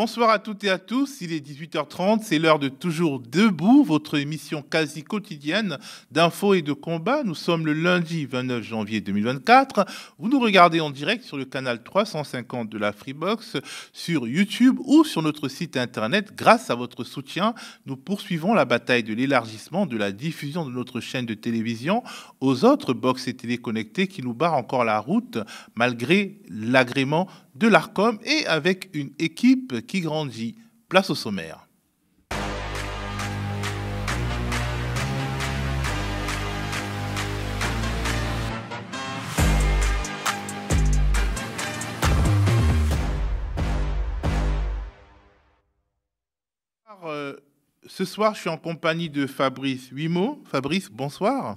Bonsoir à toutes et à tous. Il est 18h30, c'est l'heure de Toujours Debout, votre émission quasi quotidienne d'infos et de combat. Nous sommes le lundi 29 janvier 2024. Vous nous regardez en direct sur le canal 350 de la Freebox, sur YouTube ou sur notre site internet. Grâce à votre soutien, nous poursuivons la bataille de l'élargissement de la diffusion de notre chaîne de télévision aux autres box et téléconnectés qui nous barrent encore la route malgré l'agrément de l'ARCOM et avec une équipe qui grandit. Place au sommaire. Euh, ce soir, je suis en compagnie de Fabrice Huimo. Fabrice, bonsoir.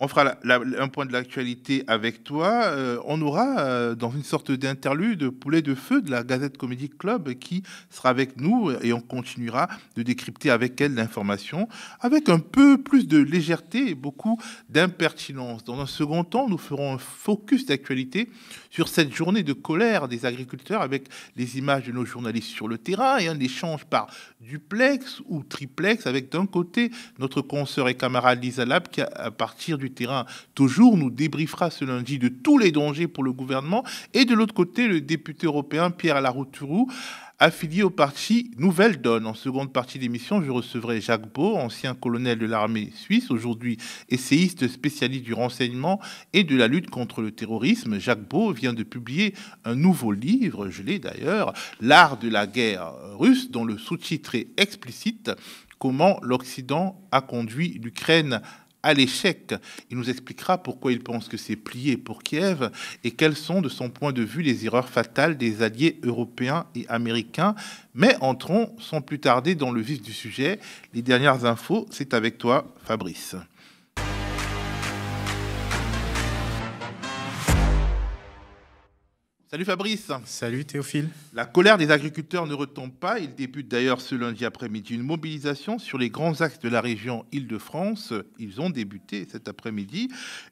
On fera un point de l'actualité avec toi. Euh, on aura, euh, dans une sorte d'interlude, Poulet de Feu de la Gazette Comédie Club qui sera avec nous et on continuera de décrypter avec elle l'information avec un peu plus de légèreté et beaucoup d'impertinence. Dans un second temps, nous ferons un focus d'actualité sur cette journée de colère des agriculteurs avec les images de nos journalistes sur le terrain et un échange par duplex ou triplex avec d'un côté notre consoeur et camarade Lisa Lab qui, à partir du terrain toujours nous débriefera ce lundi de tous les dangers pour le gouvernement. Et de l'autre côté, le député européen Pierre Laroutourou affilié au parti Nouvelle Donne. En seconde partie d'émission, je recevrai Jacques Beau, ancien colonel de l'armée suisse, aujourd'hui essayiste spécialiste du renseignement et de la lutte contre le terrorisme. Jacques Beau vient de publier un nouveau livre, je l'ai d'ailleurs, L'art de la guerre russe, dont le sous-titre est explicite Comment l'Occident a conduit l'Ukraine à l'échec. Il nous expliquera pourquoi il pense que c'est plié pour Kiev et quelles sont, de son point de vue, les erreurs fatales des alliés européens et américains. Mais entrons sans plus tarder dans le vif du sujet. Les dernières infos, c'est avec toi, Fabrice. Salut Fabrice. Salut Théophile. La colère des agriculteurs ne retombe pas. Il débute d'ailleurs ce lundi après-midi une mobilisation sur les grands axes de la région Île-de-France. Ils ont débuté cet après-midi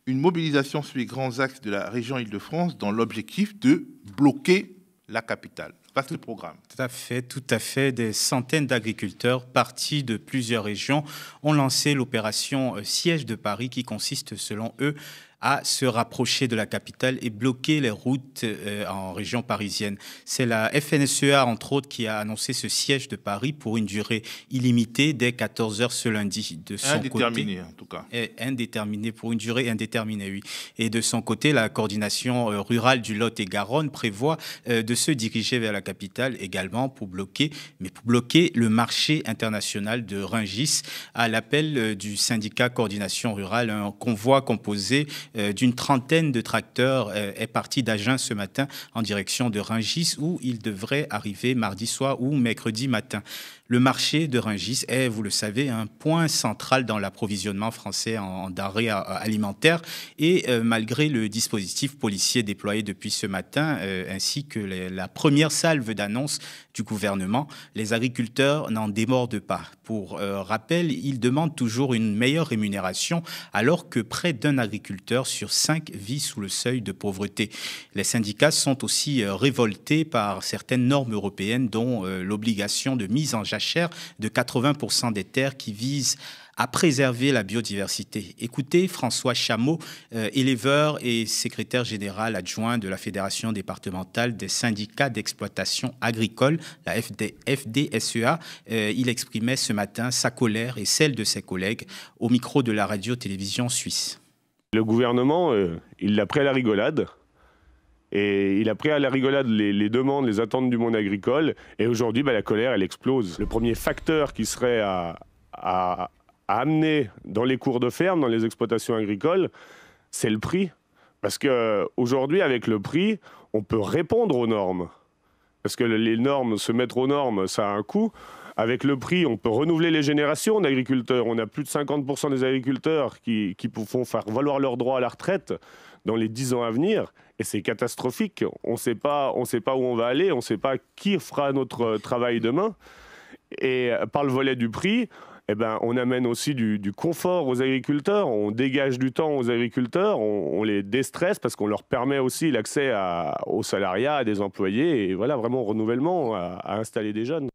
une mobilisation sur les grands axes de la région Île-de-France dans l'objectif de bloquer la capitale. Vaste le programme. Tout à fait, tout à fait. Des centaines d'agriculteurs partis de plusieurs régions ont lancé l'opération euh, Siège de Paris qui consiste, selon eux, à se rapprocher de la capitale et bloquer les routes euh, en région parisienne. C'est la FNSEA, entre autres, qui a annoncé ce siège de Paris pour une durée illimitée dès 14h ce lundi. indéterminé, en tout cas. Eh, indéterminé, pour une durée indéterminée, oui. Et de son côté, la coordination euh, rurale du Lot et Garonne prévoit euh, de se diriger vers la capitale également pour bloquer, mais pour bloquer le marché international de Rungis à l'appel du syndicat coordination rurale, un convoi composé euh, d'une trentaine de tracteurs euh, est parti d'Agen ce matin en direction de Rungis où il devrait arriver mardi soir ou mercredi matin. Le marché de Rungis est, vous le savez, un point central dans l'approvisionnement français en, denrées euh, alimentaires. Et euh, malgré le dispositif policier déployé depuis ce matin, euh, ainsi que la première salve d'annonces du gouvernement, les agriculteurs n'en démordent pas. Pour rappel, ils demandent toujours une meilleure rémunération, alors que près d'un agriculteur sur cinq vit sous le seuil de pauvreté. Les syndicats sont aussi révoltés par certaines normes européennes, dont l'obligation de mise en jachère de 80% des terres qui visent à préserver la biodiversité. Écoutez François Chameau, euh, éleveur et secrétaire général adjoint de la Fédération départementale des syndicats d'exploitation agricole, la FDSEA. Euh, il exprimait ce matin sa colère et celle de ses collègues au micro de la radio-télévision suisse. Le gouvernement, euh, il l'a pris à la rigolade et il a pris à la rigolade les, demandes, les attentes du monde agricole. Et aujourd'hui, bah, la colère, elle explose. Le premier facteur qui serait à, amener dans les cours de ferme, dans les exploitations agricoles, c'est le prix. Parce qu'aujourd'hui, avec le prix, on peut répondre aux normes. Parce que les normes, se mettre aux normes, ça a un coût. Avec le prix, on peut renouveler les générations d'agriculteurs. On a plus de 50% des agriculteurs qui, qui font faire valoir leurs droits à la retraite dans les dix ans à venir. Et c'est catastrophique. On ne sait pas où on va aller, on ne sait pas qui fera notre euh, travail demain. Et euh, par le volet du prix, eh ben, on amène aussi du, confort aux agriculteurs, on dégage du temps aux agriculteurs, on, les déstresse parce qu'on leur permet aussi l'accès au salariats, à des employés et voilà vraiment renouvellement à installer des jeunes.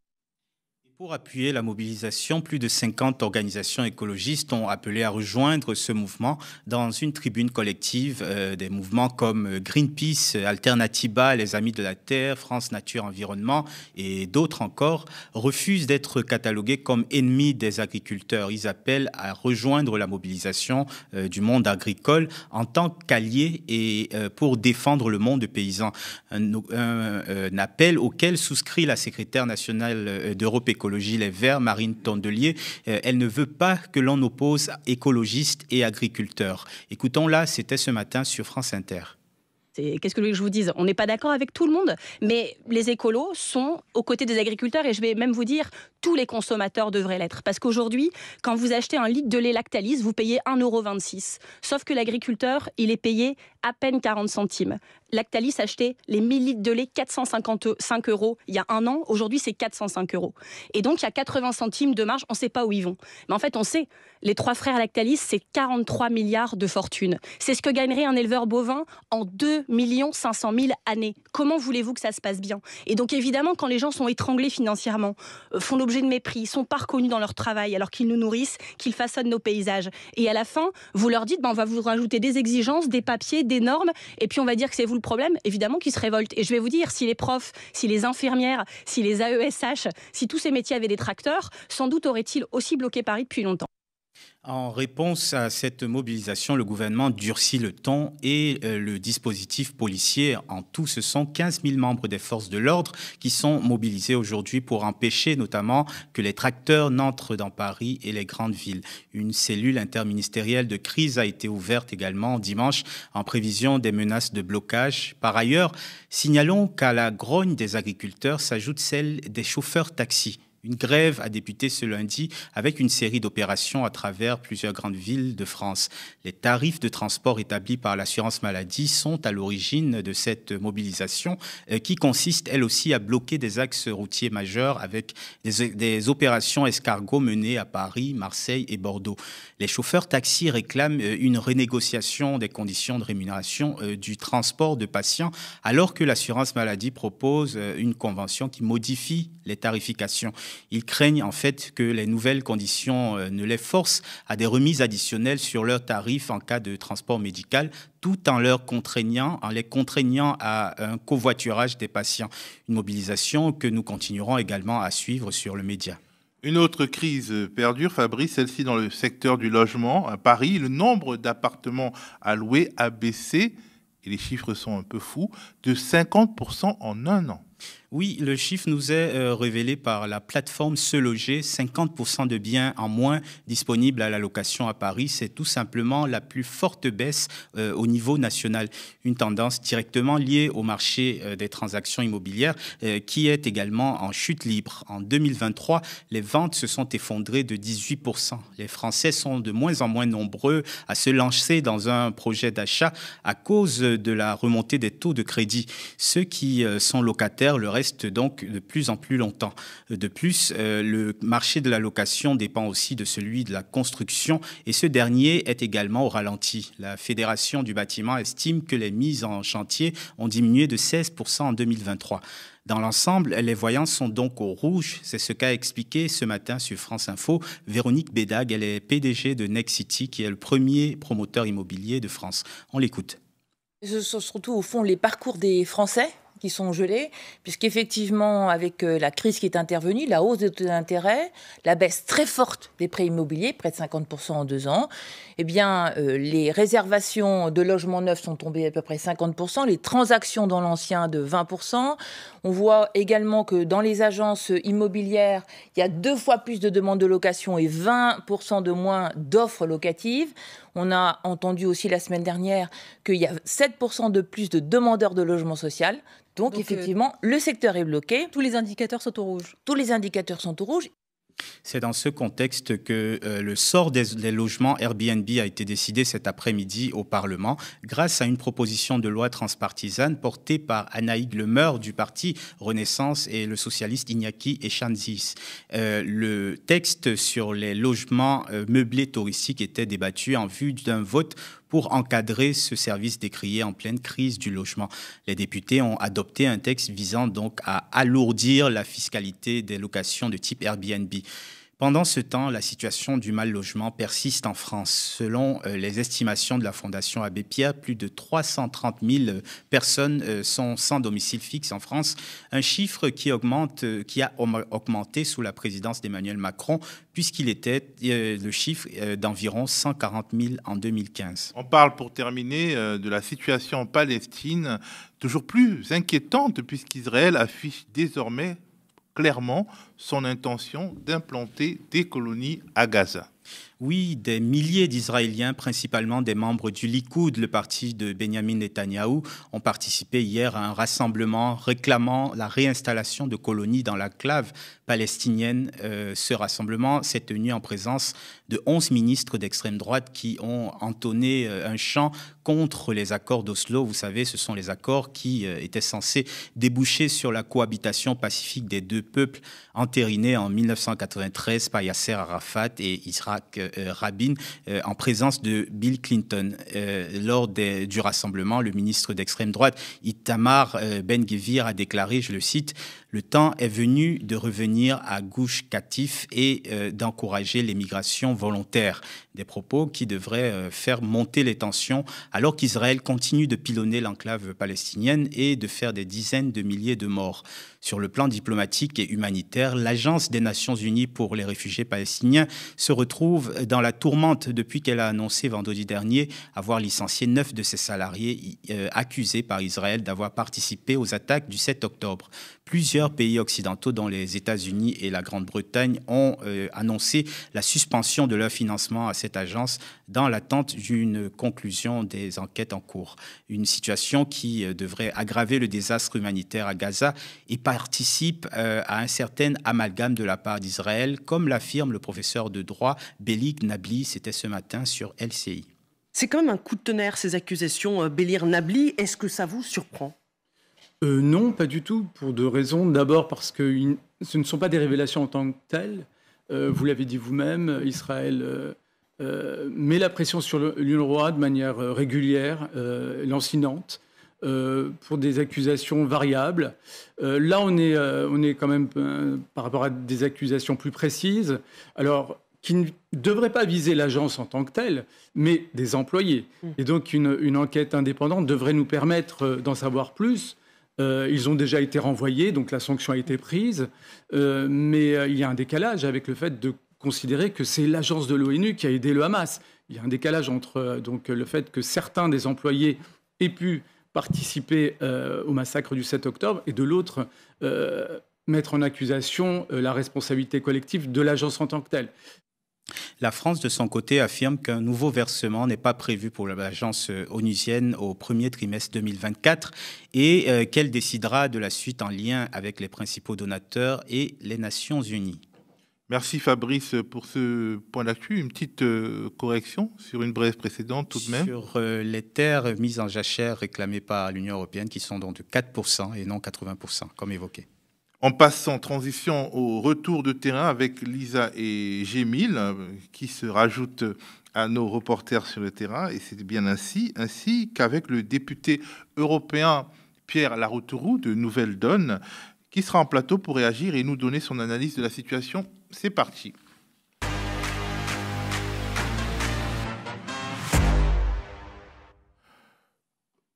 Pour appuyer la mobilisation, plus de 50 organisations écologistes ont appelé à rejoindre ce mouvement dans une tribune collective euh, des mouvements comme euh, Greenpeace, Alternativa, Les Amis de la Terre, France Nature Environnement et d'autres encore refusent d'être catalogués comme ennemis des agriculteurs. Ils appellent à rejoindre la mobilisation euh, du monde agricole en tant qu'alliés et pour défendre le monde paysan. Un, appel auquel souscrit la secrétaire nationale d'Europe écologique l'écologie, les Verts, Marine Tondelier, euh, elle ne veut pas que l'on oppose écologistes et agriculteurs. Écoutons-la, c'était ce matin sur France Inter. Qu'est-ce que je vous dise On n'est pas d'accord avec tout le monde, mais les écolos sont aux côtés des agriculteurs et je vais même vous dire, tous les consommateurs devraient l'être. Parce qu'aujourd'hui, quand vous achetez un litre de lait Lactalis, vous payez 1,26€. Sauf que l'agriculteur, il est payé à peine 40 centimes. Lactalis achetait les 1000 litres de lait 455 euros il y a un an. Aujourd'hui, c'est 405 euros. Et donc, il y a 80 centimes de marge. On ne sait pas où ils vont. Mais en fait, on sait. Les trois frères Lactalis, c'est 43 milliards de fortune. C'est ce que gagnerait un éleveur bovin en 2 500 000 années. Comment voulez-vous que ça se passe bien Et donc, évidemment, quand les gens sont étranglés financièrement, euh, font l'objet de mépris, sont pas reconnus dans leur travail alors qu'ils nous nourrissent, qu'ils façonnent nos paysages. Et à la fin, vous leur dites, ben, on va vous rajouter des exigences, des papiers, des normes, et puis on va dire que c'est vous problème, évidemment qui se révolte Et je vais vous dire, si les profs, si les infirmières, si les AESH, si tous ces métiers avaient des tracteurs, sans doute auraient-ils aussi bloqué Paris depuis longtemps. En réponse à cette mobilisation, le gouvernement durcit le ton et euh, le dispositif policier. En tout, ce sont 15 000 membres des forces de l'ordre qui sont mobilisés aujourd'hui pour empêcher notamment que les tracteurs n'entrent dans Paris et les grandes villes. Une cellule interministérielle de crise a été ouverte également dimanche en prévision des menaces de blocage. Par ailleurs, signalons qu'à la grogne des agriculteurs s'ajoute celle des chauffeurs taxis. Une grève a débuté ce lundi avec une série d'opérations à travers plusieurs grandes villes de France. Les tarifs de transport établis par l'assurance maladie sont à l'origine de cette mobilisation euh, qui consiste elle aussi à bloquer des axes routiers majeurs avec des, opérations escargots menées à Paris, Marseille et Bordeaux. Les chauffeurs taxis réclament euh, une renégociation des conditions de rémunération euh, du transport de patients alors que l'assurance maladie propose une convention qui modifie les tarifications. Ils craignent en fait que les nouvelles conditions euh, ne les forcent à des remises additionnelles sur leurs tarifs en cas de transport médical, tout en leur contraignant, en les contraignant à un covoiturage des patients. Une mobilisation que nous continuerons également à suivre sur le média. Une autre crise perdure, Fabrice, celle-ci dans le secteur du logement à Paris. Le nombre d'appartements à louer a baissé, et les chiffres sont un peu fous, de 50% en un an. Oui, le chiffre nous est euh, révélé par la plateforme Se Loger, 50% de biens en moins disponibles à la location à Paris. C'est tout simplement la plus forte baisse euh, au niveau national. Une tendance directement liée au marché euh, des transactions immobilières qui est également en chute libre. En 2023, les ventes se sont effondrées de 18%. Les Français sont de moins en moins nombreux à se lancer dans un projet d'achat à cause de la remontée des taux de crédit. Ceux qui sont locataires le reste, donc de plus en plus longtemps. Euh, de plus, euh, le marché de la location dépend aussi de celui de la construction et ce dernier est également au ralenti. La Fédération du bâtiment estime que les mises en chantier ont diminué de 16% en 2023. Dans l'ensemble, les voyants sont donc au rouge. C'est ce qu'a expliqué ce matin sur France Info Véronique Bédag. Elle est PDG de Nexity, qui est le premier promoteur immobilier de France. On l'écoute. Ce sont surtout, au fond, les parcours des Français qui sont gelés, puisqu'effectivement, avec euh, la crise qui est intervenue, la hausse des taux d'intérêt, la baisse très forte des prêts immobiliers, près de 50% en deux ans, eh bien, euh, les réservations de logements neufs sont tombées à peu près 50%, les transactions dans l'ancien de 20%. On voit également que dans les agences immobilières, il y a deux fois plus de demandes de location et 20% de moins d'offres locatives. On a entendu aussi la semaine dernière qu'il y a 7% de plus de demandeurs de logement social. Donc, euh, effectivement, le secteur est bloqué. Tous les indicateurs sont au rouge. Tous les indicateurs sont au rouge. C'est dans ce contexte que euh, le sort des, logements Airbnb a été décidé cet après-midi au Parlement grâce à une proposition de loi transpartisane portée par Anaïg Lemeur du parti Renaissance et le socialiste Iñaki Echanzis. Euh, le texte sur les logements euh, meublés touristiques était débattu en vue d'un vote pour encadrer ce service décrié en pleine crise du logement. Les députés ont adopté un texte visant donc à alourdir la fiscalité des locations de type Airbnb. Pendant ce temps, la situation du mal logement persiste en France. Selon euh, les estimations de la Fondation Abbé Pierre, plus de 330 000 euh, personnes euh, sont sans domicile fixe en France, un chiffre qui, augmente, qui a augmenté sous la présidence d'Emmanuel Macron, puisqu'il était le chiffre d'environ 140 000 en 2015. On parle pour terminer de la situation en Palestine, toujours plus inquiétante puisqu'Israël affiche désormais clairement son intention d'implanter des colonies à Gaza. Oui, des milliers d'Israéliens, principalement des membres du Likoud, le parti de Benjamin Netanyahou, ont participé hier à un rassemblement réclamant la réinstallation de colonies dans la clave palestinienne. Euh, ce rassemblement s'est tenu en présence de 11 ministres d'extrême droite qui ont entonné euh, un chant contre les accords d'Oslo. Vous savez, ce sont les accords qui euh, étaient censés déboucher sur la cohabitation pacifique des deux peuples entérinés en 1993 par Yasser Arafat et Israël Rabin en présence de Bill Clinton. Lors du rassemblement, le ministre d'extrême droite Itamar Ben-Gvir a déclaré, je le cite, le temps est venu de revenir à gauche catif et d'encourager d'encourager l'émigration volontaire. Des propos qui devraient euh, faire monter les tensions alors qu'Israël continue de pilonner l'enclave palestinienne et de faire des dizaines de milliers de morts. Sur le plan diplomatique et humanitaire, l'Agence des Nations Unies pour les réfugiés palestiniens se retrouve dans la tourmente depuis qu'elle a annoncé vendredi dernier avoir licencié neuf de ses salariés euh, accusés par Israël d'avoir participé aux attaques du 7 octobre. Plusieurs pays occidentaux, dont les États-Unis et la Grande-Bretagne, ont euh, annoncé la suspension de leur financement à cette agence dans l'attente d'une conclusion des enquêtes en cours. Une situation qui euh, devrait aggraver le désastre humanitaire à Gaza et, participe euh, à un certain amalgame de la part d'Israël, comme l'affirme le professeur de droit Bélik Nabli, c'était ce matin sur LCI. C'est quand même un coup de tonnerre ces accusations euh, Nabli, est-ce que ça vous surprend euh, Non, pas du tout, pour deux raisons. D'abord parce que ce ne sont pas des révélations en tant que telles. Euh, vous l'avez dit vous-même, Israël... met la pression sur l'UNRWA de manière régulière, euh, lancinante. Euh, pour des accusations variables. Euh, là, on est, euh, on est quand même par rapport à des accusations plus précises, alors qui ne devraient pas viser l'agence en tant que telle, mais des employés. Mm. Et donc, une, une enquête indépendante devrait nous permettre d'en savoir plus. ils ont déjà été renvoyés, donc la sanction a été prise, mais il y a un décalage avec le fait de considérer que c'est l'agence de l'ONU qui a aidé le Hamas. Il y a un décalage entre donc, le fait que certains des employés aient pu participer euh, au massacre du 7 octobre et de l'autre euh, mettre en accusation euh, la responsabilité collective de l'agence en tant que telle. La France, de son côté, affirme qu'un nouveau versement n'est pas prévu pour l'agence onusienne au premier trimestre 2024 et qu'elle décidera de la suite en lien avec les principaux donateurs et les Nations Unies. Merci Fabrice pour ce point d'actu. Une petite euh, correction sur une brève précédente tout de même. Sur euh, les terres mises en jachère réclamées par l'Union européenne qui sont donc de 4% et non 80% comme évoqué. En passant, en transition au retour de terrain avec Lisa et Gémile, euh, qui se rajoutent à nos reporters sur le terrain et c'est bien ainsi, ainsi qu'avec le député européen Pierre Laroutourou de Nouvelle Donne qui sera en plateau pour réagir et nous donner son analyse de la situation c'est parti.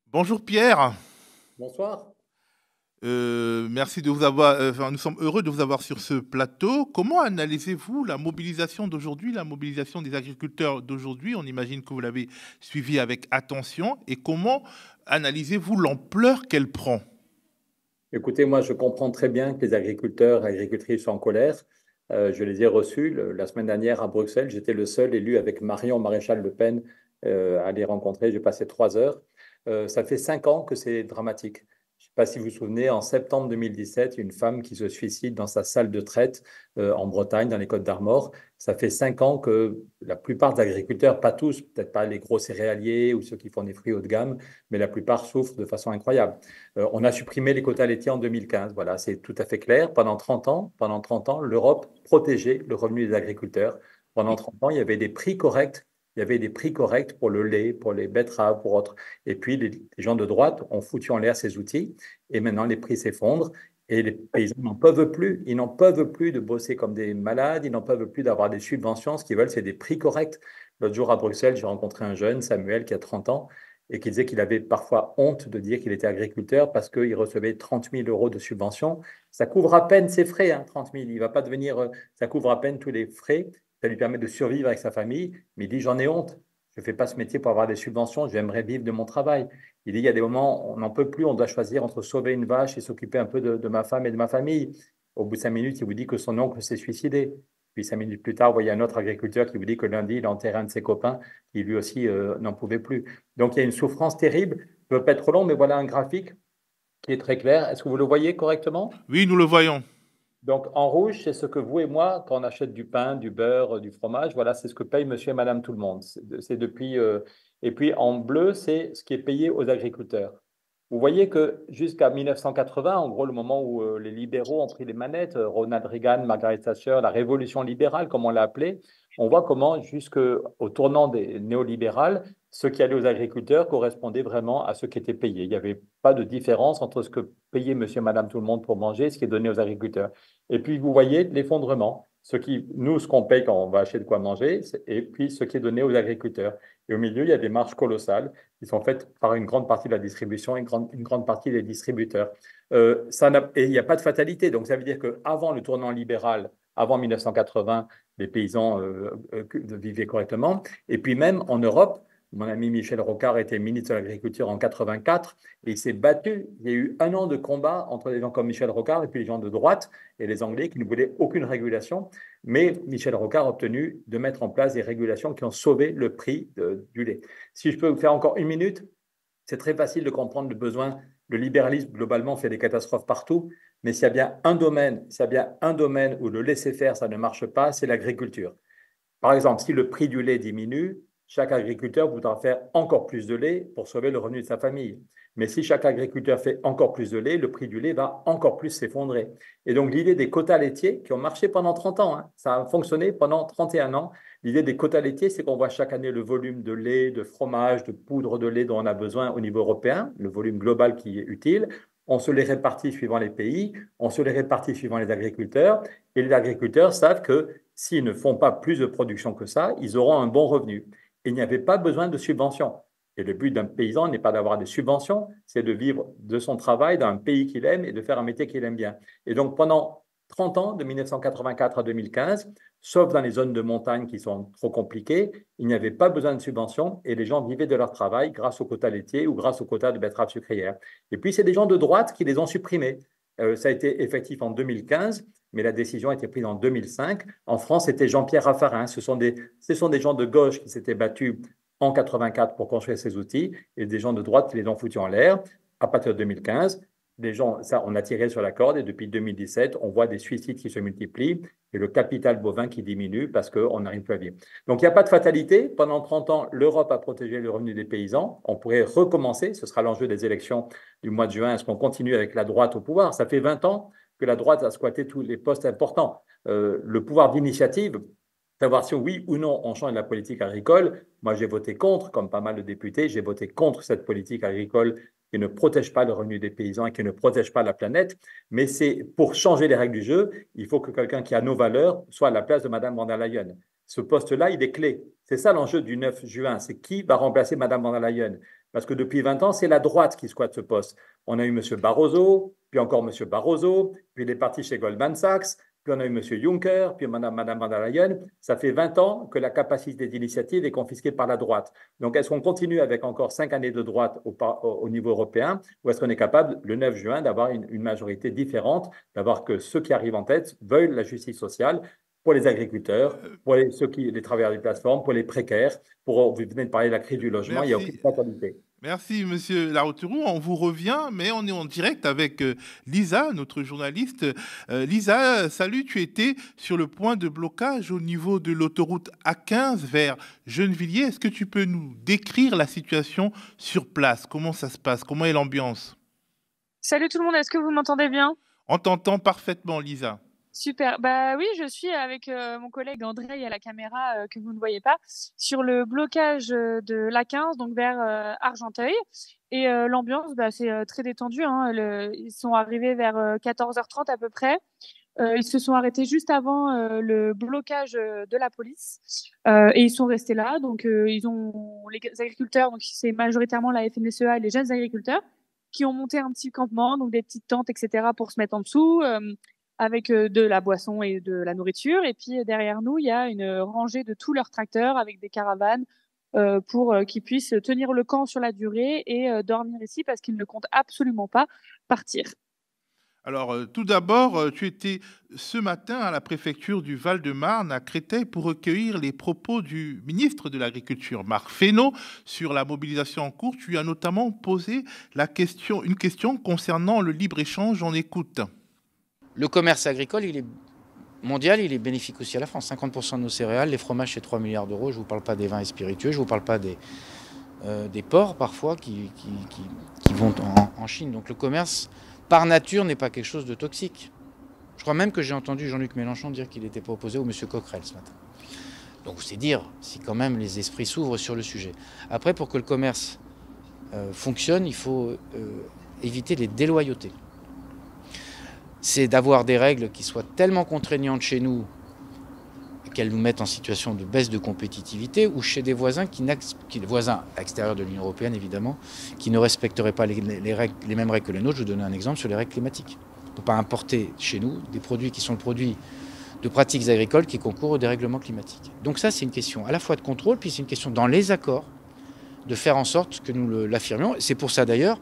Bonjour Pierre. Bonsoir. Euh, merci de vous avoir. Euh, nous sommes heureux de vous avoir sur ce plateau. Comment analysez-vous la mobilisation d'aujourd'hui, la mobilisation des agriculteurs d'aujourd'hui On imagine que vous l'avez suivie avec attention. Et comment analysez-vous l'ampleur qu'elle prend Écoutez, moi, je comprends très bien que les agriculteurs et agricultrices sont en colère. Euh, je les ai reçus la semaine dernière à Bruxelles. J'étais le seul élu avec Marion Maréchal Le Pen euh, à les rencontrer. J'ai passé trois heures. Euh, ça fait cinq ans que c'est dramatique pas si vous vous souvenez, en septembre 2017, une femme qui se suicide dans sa salle de traite euh, en Bretagne, dans les Côtes d'Armor. Ça fait cinq ans que la plupart des agriculteurs, pas tous, peut-être pas les gros céréaliers ou ceux qui font des fruits haut de gamme, mais la plupart souffrent de façon incroyable. Euh, on a supprimé les quotas laitiers en 2015. Voilà, c'est tout à fait clair. Pendant 30 ans, pendant 30 ans, l'Europe protégeait le revenu des agriculteurs. Pendant 30 ans, il y avait des prix corrects il y avait des prix corrects pour le lait, pour les betteraves, pour autres. Et puis, les, gens de droite ont foutu en l'air ces outils et maintenant les prix s'effondrent et les paysans n'en peuvent plus. Ils n'en peuvent plus de bosser comme des malades, ils n'en peuvent plus d'avoir des subventions. Ce qu'ils veulent, c'est des prix corrects. L'autre jour à Bruxelles, j'ai rencontré un jeune, Samuel, qui a 30 ans et qui disait qu'il avait parfois honte de dire qu'il était agriculteur parce qu'il recevait 30 000 euros de subventions. Ça couvre à peine ses frais, 30 hein, 000. Il va pas devenir, euh, ça couvre à peine tous les frais ça lui permet de survivre avec sa famille, mais il dit j'en ai honte, je ne fais pas ce métier pour avoir des subventions, j'aimerais vivre de mon travail. Il dit il y a des moments, on n'en peut plus, on doit choisir entre sauver une vache et s'occuper un peu de, ma femme et de ma famille. Au bout de cinq minutes, il vous dit que son oncle s'est suicidé. Puis cinq minutes plus tard, vous voyez un autre agriculteur qui vous dit que lundi, il a un de ses copains qui lui aussi euh, n'en pouvait plus. Donc il y a une souffrance terrible. ne peut pas être trop long, mais voilà un graphique qui est très clair. Est-ce que vous le voyez correctement Oui, nous le voyons. Donc, en rouge, c'est ce que vous et moi, quand on achète du pain, du beurre, euh, du fromage, voilà, c'est ce que paye monsieur et madame tout le monde. C'est depuis. Euh, et puis, en bleu, c'est ce qui est payé aux agriculteurs. Vous voyez que jusqu'à 1980, en gros, le moment où euh, les libéraux ont pris les manettes, euh, Ronald Reagan, Margaret Thatcher, la révolution libérale, comme on l'a appelée, on voit comment, jusqu'au tournant des néolibérales, ce qui allait aux agriculteurs correspondait vraiment à ce qui était payé. Il n'y avait pas de différence entre ce que payait monsieur, madame, tout le monde pour manger et ce qui est donné aux agriculteurs. Et puis, vous voyez l'effondrement. Ce qui, nous, ce qu'on paye quand on va acheter de quoi manger, et puis ce qui est donné aux agriculteurs. Et au milieu, il y a des marges colossales qui sont faites par une grande partie de la distribution et une grande, partie des distributeurs. Euh, ça et il n'y a pas de fatalité. Donc, ça veut dire qu'avant le tournant libéral, avant 1980, les paysans euh, euh, vivaient correctement. Et puis même en Europe, mon ami Michel Rocard était ministre de l'Agriculture en 84 et il s'est battu. Il y a eu un an de combat entre des gens comme Michel Rocard et puis les gens de droite et les Anglais qui ne voulaient aucune régulation. Mais Michel Rocard a obtenu de mettre en place des régulations qui ont sauvé le prix du lait. Si je peux vous faire encore une minute, c'est très facile de comprendre le besoin. Le libéralisme, globalement, fait des catastrophes partout. Mais s'il y a un domaine, s'il y a bien un domaine où le laisser-faire, ça ne marche pas, c'est l'agriculture. Par exemple, si le prix du lait diminue, chaque agriculteur voudra faire encore plus de lait pour sauver le revenu de sa famille. Mais si chaque agriculteur fait encore plus de lait, le prix du lait va encore plus s'effondrer. Et donc l'idée des quotas laitiers qui ont marché pendant 30 ans, hein, ça a fonctionné pendant 31 ans. L'idée des quotas laitiers, c'est qu'on voit chaque année le volume de lait, de fromage, de poudre de lait dont on a besoin au niveau européen, le volume global qui est utile. On se les répartit suivant les pays, on se les répartit suivant les agriculteurs. Et les agriculteurs savent que s'ils ne font pas plus de production que ça, ils auront un bon revenu il n'y avait pas besoin de subventions. Et le but d'un paysan n'est pas d'avoir des subventions, c'est de vivre de son travail dans un pays qu'il aime et de faire un métier qu'il aime bien. Et donc pendant 30 ans, de 1984 à 2015, sauf dans les zones de montagne qui sont trop compliquées, il n'y avait pas besoin de subventions et les gens vivaient de leur travail grâce aux quotas laitiers ou grâce aux quotas de betteraves sucrières. Et puis c'est des gens de droite qui les ont supprimés. Euh, ça a été effectif en 2015 mais la décision a été prise en 2005. En France, c'était Jean-Pierre Raffarin. Ce sont, des, ce sont des gens de gauche qui s'étaient battus en 84 pour construire ces outils et des gens de droite qui les ont foutus en l'air. À partir de 2015, des gens, ça, on a tiré sur la corde et depuis 2017, on voit des suicides qui se multiplient et le capital bovin qui diminue parce qu'on n'arrive plus à vivre. Donc, il n'y a pas de fatalité. Pendant 30 ans, l'Europe a protégé le revenu des paysans. On pourrait recommencer. Ce sera l'enjeu des élections du mois de juin. Est-ce qu'on continue avec la droite au pouvoir Ça fait 20 ans que la droite a squatté tous les postes importants. Euh, le pouvoir d'initiative, savoir si oui ou non on change la politique agricole, moi j'ai voté contre, comme pas mal de députés, j'ai voté contre cette politique agricole qui ne protège pas le revenu des paysans et qui ne protège pas la planète. Mais c'est pour changer les règles du jeu, il faut que quelqu'un qui a nos valeurs soit à la place de Mme van der Leyen. Ce poste-là, il est clé. C'est ça l'enjeu du 9 juin. C'est qui va remplacer Mme van der Leyen parce que depuis 20 ans, c'est la droite qui squatte ce poste. On a eu M. Barroso, puis encore M. Barroso, puis il est parti chez Goldman Sachs, puis on a eu M. Juncker, puis Mme, Van der Leyen. Ça fait 20 ans que la capacité d'initiative est confisquée par la droite. Donc, est-ce qu'on continue avec encore 5 années de droite au, niveau européen ou est-ce qu'on est capable, le 9 juin, d'avoir une, une majorité différente, d'avoir que ceux qui arrivent en tête veulent la justice sociale pour les agriculteurs, pour ceux qui, les travailleurs des plateformes, pour les précaires, pour, vous venez de parler de la crise du logement, il n'y a aucune fatalité. Merci, Monsieur Larouturou. On vous revient, mais on est en direct avec euh, Lisa, notre journaliste. Euh, Lisa, salut, tu étais sur le point de blocage au niveau de l'autoroute A15 vers Gennevilliers. Est-ce que tu peux nous décrire la situation sur place Comment ça se passe Comment est l'ambiance Salut tout le monde, est-ce que vous m'entendez bien On t'entend parfaitement, Lisa. Super. Bah oui, je suis avec euh, mon collègue André à la caméra euh, que vous ne voyez pas sur le blocage euh, de la 15, donc vers Argenteuil. Et l'ambiance, bah, c'est très détendu. Hein, ils sont arrivés vers 14h30 à peu près. ils se sont arrêtés juste avant le blocage de la police et ils sont restés là. Donc ils ont les agriculteurs, donc c'est majoritairement la FNSEA et les jeunes agriculteurs qui ont monté un petit campement, donc des petites tentes, etc., pour se mettre en dessous avec euh, de la boisson et de la nourriture. Et puis euh, derrière nous, il y a une euh, rangée de tous leurs tracteurs avec des caravanes pour qu'ils puissent tenir le camp sur la durée et dormir ici parce qu'ils ne comptent absolument pas partir. Alors, tout d'abord, tu étais ce matin à la préfecture du Val-de-Marne, à Créteil, pour recueillir les propos du ministre de l'Agriculture, Marc Fesneau, sur la mobilisation en cours. Tu as notamment posé la question, une question concernant le libre-échange. On écoute le commerce agricole, il est mondial, il est bénéfique aussi à la France. 50% de nos céréales, les fromages, c'est 3 milliards d'euros. Je ne vous parle pas des vins et spiritueux, je ne vous parle pas des, euh, des porcs parfois qui, qui, vont en, Chine. Donc le commerce, par nature, n'est pas quelque chose de toxique. Je crois même que j'ai entendu Jean-Luc Mélenchon dire qu'il était proposé au monsieur Coquerel ce matin. Donc c'est dire si quand même les esprits s'ouvrent sur le sujet. Après, pour que le commerce euh, fonctionne, il faut euh, éviter les déloyautés c'est d'avoir des règles qui soient tellement contraignantes chez nous qu'elles nous mettent en situation de baisse de compétitivité ou chez des voisins qui, qui voisins à de l'Union européenne évidemment, qui ne respecteraient pas les, mêmes règles que les nôtres. Je vous donne un exemple sur les règles climatiques. On ne peut pas importer chez nous des produits qui sont produits de pratiques agricoles qui concourent au dérèglement climatique. Donc ça, c'est une question à la fois de contrôle, puis c'est une question dans les accords de faire en sorte que nous l'affirmions. C'est pour ça d'ailleurs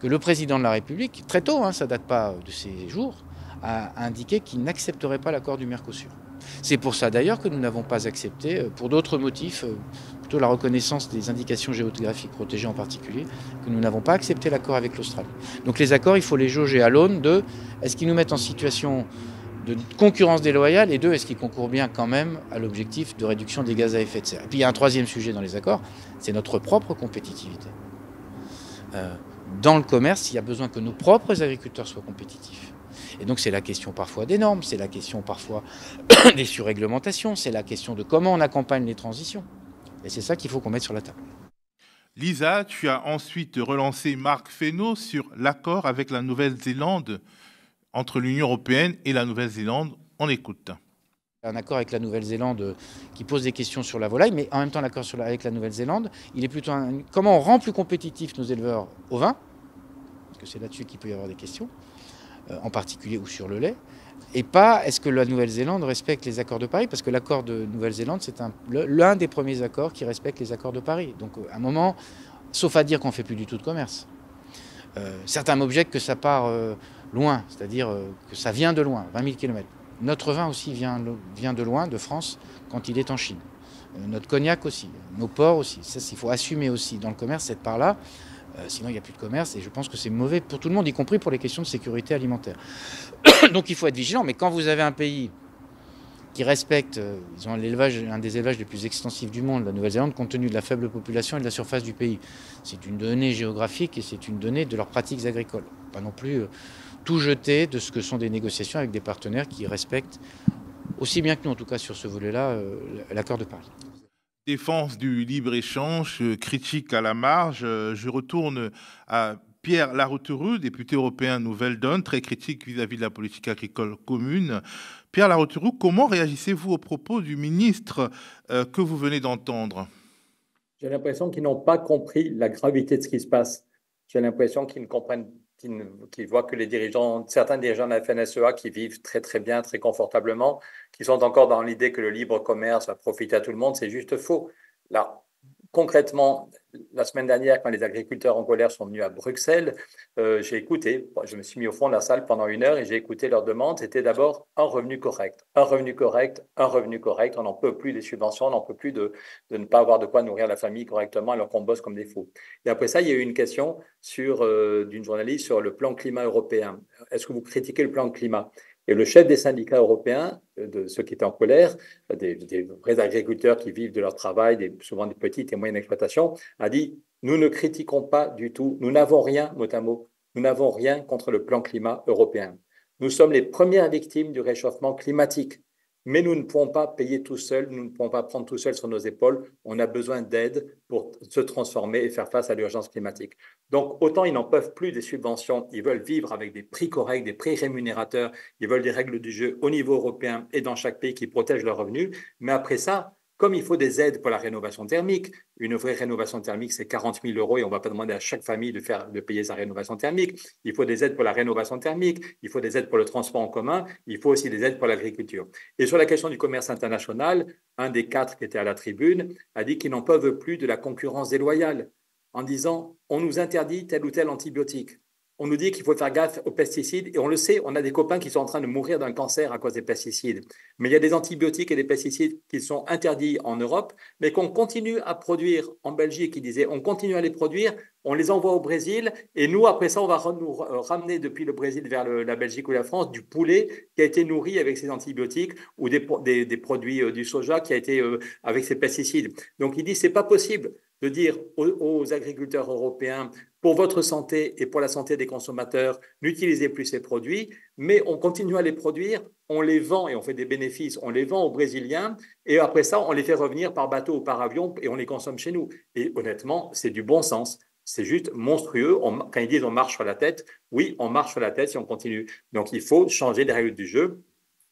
que le président de la République, très tôt, hein, ça ne date pas de ces jours, a indiqué qu'il n'accepterait pas l'accord du Mercosur. C'est pour ça d'ailleurs que nous n'avons pas accepté, euh, pour d'autres motifs, euh, plutôt la reconnaissance des indications géographiques protégées en particulier, que nous n'avons pas accepté l'accord avec l'Australie. Donc les accords, il faut les jauger à l'aune de est-ce qu'ils nous mettent en situation de concurrence déloyale et de est-ce qu'ils concourent bien quand même à l'objectif de réduction des gaz à effet de serre. Et puis il y a un troisième sujet dans les accords, c'est notre propre compétitivité. Euh, dans le commerce, il y a besoin que nos propres agriculteurs soient compétitifs. Et donc c'est la question parfois des normes, c'est la question parfois des surréglementations, c'est la question de comment on accompagne les transitions. Et c'est ça qu'il faut qu'on mette sur la table. Lisa, tu as ensuite relancé Marc Fesneau sur l'accord avec la Nouvelle-Zélande entre l'Union européenne et la Nouvelle-Zélande. On écoute. Un accord avec la Nouvelle-Zélande euh, qui pose des questions sur la volaille, mais en même temps l'accord avec la Nouvelle-Zélande, il est plutôt un, comment on rend plus compétitifs nos éleveurs au vin, parce que c'est là-dessus qu'il peut y avoir des questions, euh, en particulier ou sur le lait, et pas est-ce que la Nouvelle-Zélande respecte les accords de Paris, parce que l'accord de Nouvelle-Zélande, c'est l'un des premiers accords qui respecte les accords de Paris. Donc euh, à un moment, sauf à dire qu'on ne fait plus du tout de commerce. certains m'objectent que ça part loin, c'est-à-dire que ça vient de loin, 20 000 km. Notre vin aussi vient, vient de loin, de France, quand il est en Chine. Euh, notre cognac aussi, nos porcs aussi. Ça, il faut assumer aussi dans le commerce cette part-là euh, sinon il n'y a plus de commerce et je pense que c'est mauvais pour tout le monde, y compris pour les questions de sécurité alimentaire. Donc il faut être vigilant, mais quand vous avez un pays qui respecte, euh, ils ont l'élevage un des élevages les plus extensifs du monde, la Nouvelle-Zélande, compte tenu de la faible population et de la surface du pays. C'est une donnée géographique et c'est une donnée de leurs pratiques agricoles. Pas non plus tout jeter de ce que sont des négociations avec des partenaires qui respectent, aussi bien que nous en tout cas sur ce volet-là, euh, l'accord de Paris. Défense du libre-échange, euh, critique à la marge, euh, je retourne à Pierre Laroutereau, député européen Nouvelle Donne, très critique vis-à-vis de la politique agricole commune. Pierre Laroutereau, comment réagissez-vous aux propos du ministre que vous venez d'entendre J'ai l'impression qu'ils n'ont pas compris la gravité de ce qui se passe. J'ai l'impression qu'ils ne comprennent qui, voient que les certains dirigeants de la FNSEA qui vivent très très bien, très confortablement, qui sont encore dans l'idée que le libre commerce va profiter à tout le monde, c'est juste faux. Là, concrètement, la semaine dernière, quand les agriculteurs en colère sont venus à Bruxelles, euh, j'ai écouté, je me suis mis au fond de la salle pendant une heure et j'ai écouté leurs demandes. C'était d'abord un revenu correct, un revenu correct, un revenu correct. On n'en peut plus des subventions, on n'en peut plus de, de, ne pas avoir de quoi nourrir la famille correctement alors qu'on bosse comme des fous. Et après ça, il y a eu une question sur, euh, d'une journaliste sur le plan climat européen. Est-ce que vous critiquez le plan climat et le chef des syndicats européens, euh, de ceux qui étaient en colère, des, vrais agriculteurs qui vivent de leur travail, souvent des petites et moyennes exploitations, a dit Nous ne critiquons pas du tout, nous n'avons rien, mot à mot, nous n'avons rien contre le plan climat européen. Nous sommes les premières victimes du réchauffement climatique mais nous ne pouvons pas payer tout seul, nous ne pouvons pas prendre tout seul sur nos épaules. On a besoin d'aide pour se transformer et faire face à l'urgence climatique. Donc, autant ils n'en peuvent plus des subventions, ils veulent vivre avec des prix corrects, des prix rémunérateurs, ils veulent des règles du jeu au niveau européen et dans chaque pays qui protègent leurs revenus. Mais après ça, comme il faut des aides pour la rénovation thermique, une vraie rénovation thermique, c'est 40 000 euros et on ne va pas demander à chaque famille de, faire, de payer sa rénovation thermique. Il faut des aides pour la rénovation thermique, il faut des aides pour le transport en commun, il faut aussi des aides pour l'agriculture. Et sur la question du commerce international, un des quatre qui était à la tribune a dit qu'ils n'en peuvent plus de la concurrence déloyale en disant on nous interdit tel ou tel antibiotique on nous dit qu'il faut faire gaffe aux pesticides, et on le sait, on a des copains qui sont en train de mourir d'un cancer à cause des pesticides. Mais il y a des antibiotiques et des pesticides qui sont interdits en Europe, mais qu'on continue à produire en Belgique, qui disait on continue à les produire, on les envoie au Brésil, et nous, après ça, on va nous ramener depuis le Brésil vers la Belgique ou la France du poulet qui a été nourri avec ces antibiotiques ou des, produits euh, du soja qui a été euh, avec ces pesticides. Donc il dit, c'est pas possible de dire aux, agriculteurs européens, pour votre santé et pour la santé des consommateurs, n'utilisez plus ces produits, mais on continue à les produire, on les vend et on fait des bénéfices, on les vend aux Brésiliens, et après ça, on les fait revenir par bateau ou par avion et on les consomme chez nous. Et honnêtement, c'est du bon sens. C'est juste monstrueux. quand ils disent on marche sur la tête, oui, on marche sur la tête si on continue. Donc il faut changer les règles du jeu.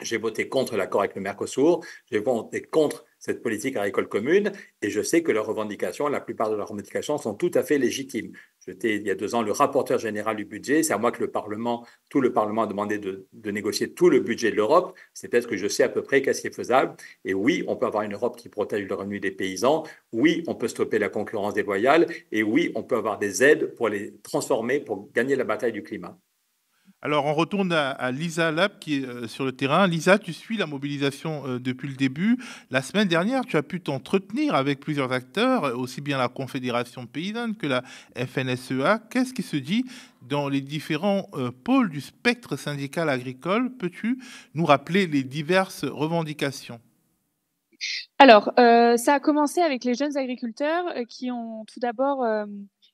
J'ai voté contre l'accord avec le Mercosur, j'ai voté contre cette politique agricole commune et je sais que leurs revendications, la plupart de leurs revendications sont tout à fait légitimes. J'étais il y a deux ans le rapporteur général du budget, c'est à moi que le Parlement, tout le Parlement a demandé de, négocier tout le budget de l'Europe, c'est peut-être que je sais à peu près qu'est-ce qui est faisable et oui, on peut avoir une Europe qui protège le revenu des paysans, oui, on peut stopper la concurrence déloyale et oui, on peut avoir des aides pour les transformer, pour gagner la bataille du climat. Alors on retourne à, Lisa Lab qui est euh, sur le terrain. Lisa, tu suis la mobilisation euh, depuis le début. La semaine dernière, tu as pu t'entretenir avec plusieurs acteurs, euh, aussi bien la Confédération paysanne que la FNSEA. Qu'est-ce qui se dit dans les différents pôles du spectre syndical agricole Peux-tu nous rappeler les diverses revendications alors, ça a commencé avec les jeunes agriculteurs qui ont tout d'abord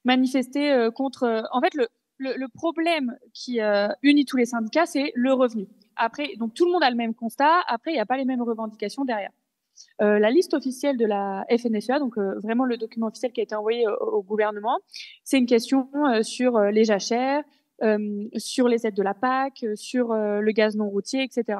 manifesté contre. en fait, le, le, problème qui euh, unit tous les syndicats, c'est le revenu. Après, donc tout le monde a le même constat. Après, il n'y a pas les mêmes revendications derrière. Euh, la liste officielle de la FNSEA, donc euh, vraiment le document officiel qui a été envoyé au, gouvernement, c'est une question sur les jachères, sur les aides de la PAC, sur le gaz non routier, etc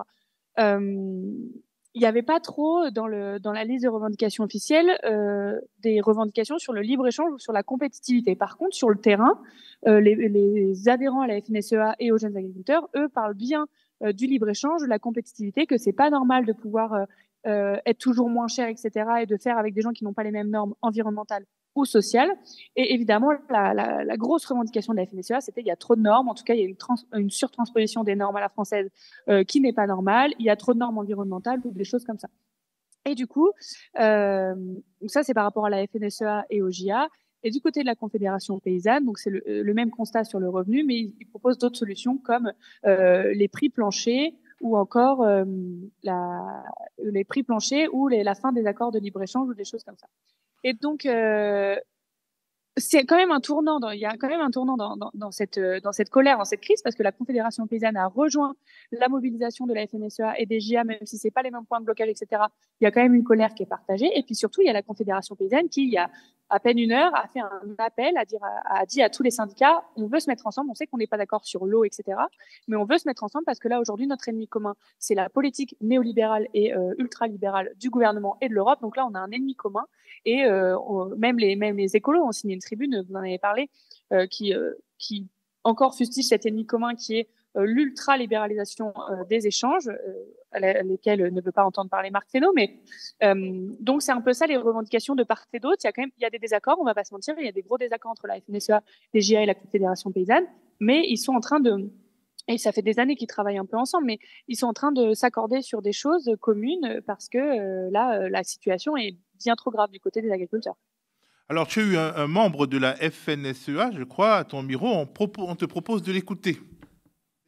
il n'y avait pas trop dans, le, dans la liste de revendications officielles euh, des revendications sur le libre-échange ou sur la compétitivité. Par contre, sur le terrain, euh, les, adhérents à la FNSEA et aux jeunes agriculteurs, eux, parlent bien euh, du libre-échange, de la compétitivité, que c'est pas normal de pouvoir être toujours moins cher, etc., et de faire avec des gens qui n'ont pas les mêmes normes environnementales social Et évidemment, la, grosse revendication de la FNSEA, c'était il y a trop de normes. En tout cas, il y a une, surtransposition des normes à la française euh, qui n'est pas normale. Il y a trop de normes environnementales ou des choses comme ça. Et du coup, euh, ça c'est par rapport à la FNSEA et au JA. Et du côté de la Confédération paysanne, donc c'est le, euh, même constat sur le revenu, mais ils, proposent d'autres solutions comme les prix planchers ou encore les prix planchers ou la fin des accords de libre échange ou des choses comme ça. Et donc, euh, c'est quand même un tournant. Dans, il y a quand même un tournant dans, euh, dans, cette, colère, dans cette crise, parce que la Confédération paysanne a rejoint la mobilisation de la FNSEA et des GIA, même si c'est pas les mêmes points de blocage, etc. Il y a quand même une colère qui est partagée. Et puis surtout, il y a la Confédération paysanne qui, il y a à peine une heure, a fait un appel, à dire, a dit à tous les syndicats, on veut se mettre ensemble, on sait qu'on n'est pas d'accord sur l'eau, etc. Mais on veut se mettre ensemble parce que là, aujourd'hui, notre ennemi commun, c'est la politique néolibérale et euh, ultralibérale du gouvernement et de l'Europe. Donc là, on a un ennemi commun. Et euh, même, les, même les écolos ont signé une tribune, vous en avez parlé, euh, qui, qui encore fustige cet ennemi commun qui est euh, l'ultra-libéralisation euh, des échanges, euh, lesquels ne veut pas entendre parler Marc Mais donc, c'est un peu ça les revendications de part et d'autre. Il y a quand même il y a des désaccords, on ne va pas se mentir, il y a des gros désaccords entre la FNSEA, les GIA et la Confédération paysanne, mais ils sont en train de et ça fait des années qu'ils travaillent un peu ensemble, mais ils sont en train de s'accorder sur des choses communes parce que là, la situation est bien trop grave du côté des agriculteurs. Alors, tu as eu un, membre de la FNSEA, je crois, à ton bureau, on te propose de l'écouter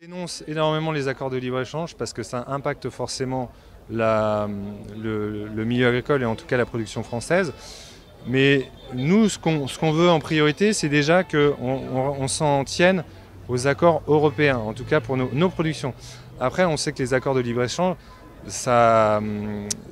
dénonce énormément les accords de libre-échange parce que ça impacte forcément la, le, milieu agricole et en tout cas la production française. Mais nous, ce qu'on veut en priorité, c'est déjà qu'on on, s'en tienne aux accords européens, en tout cas pour nos, nos productions. Après, on sait que les accords de libre-échange, ça,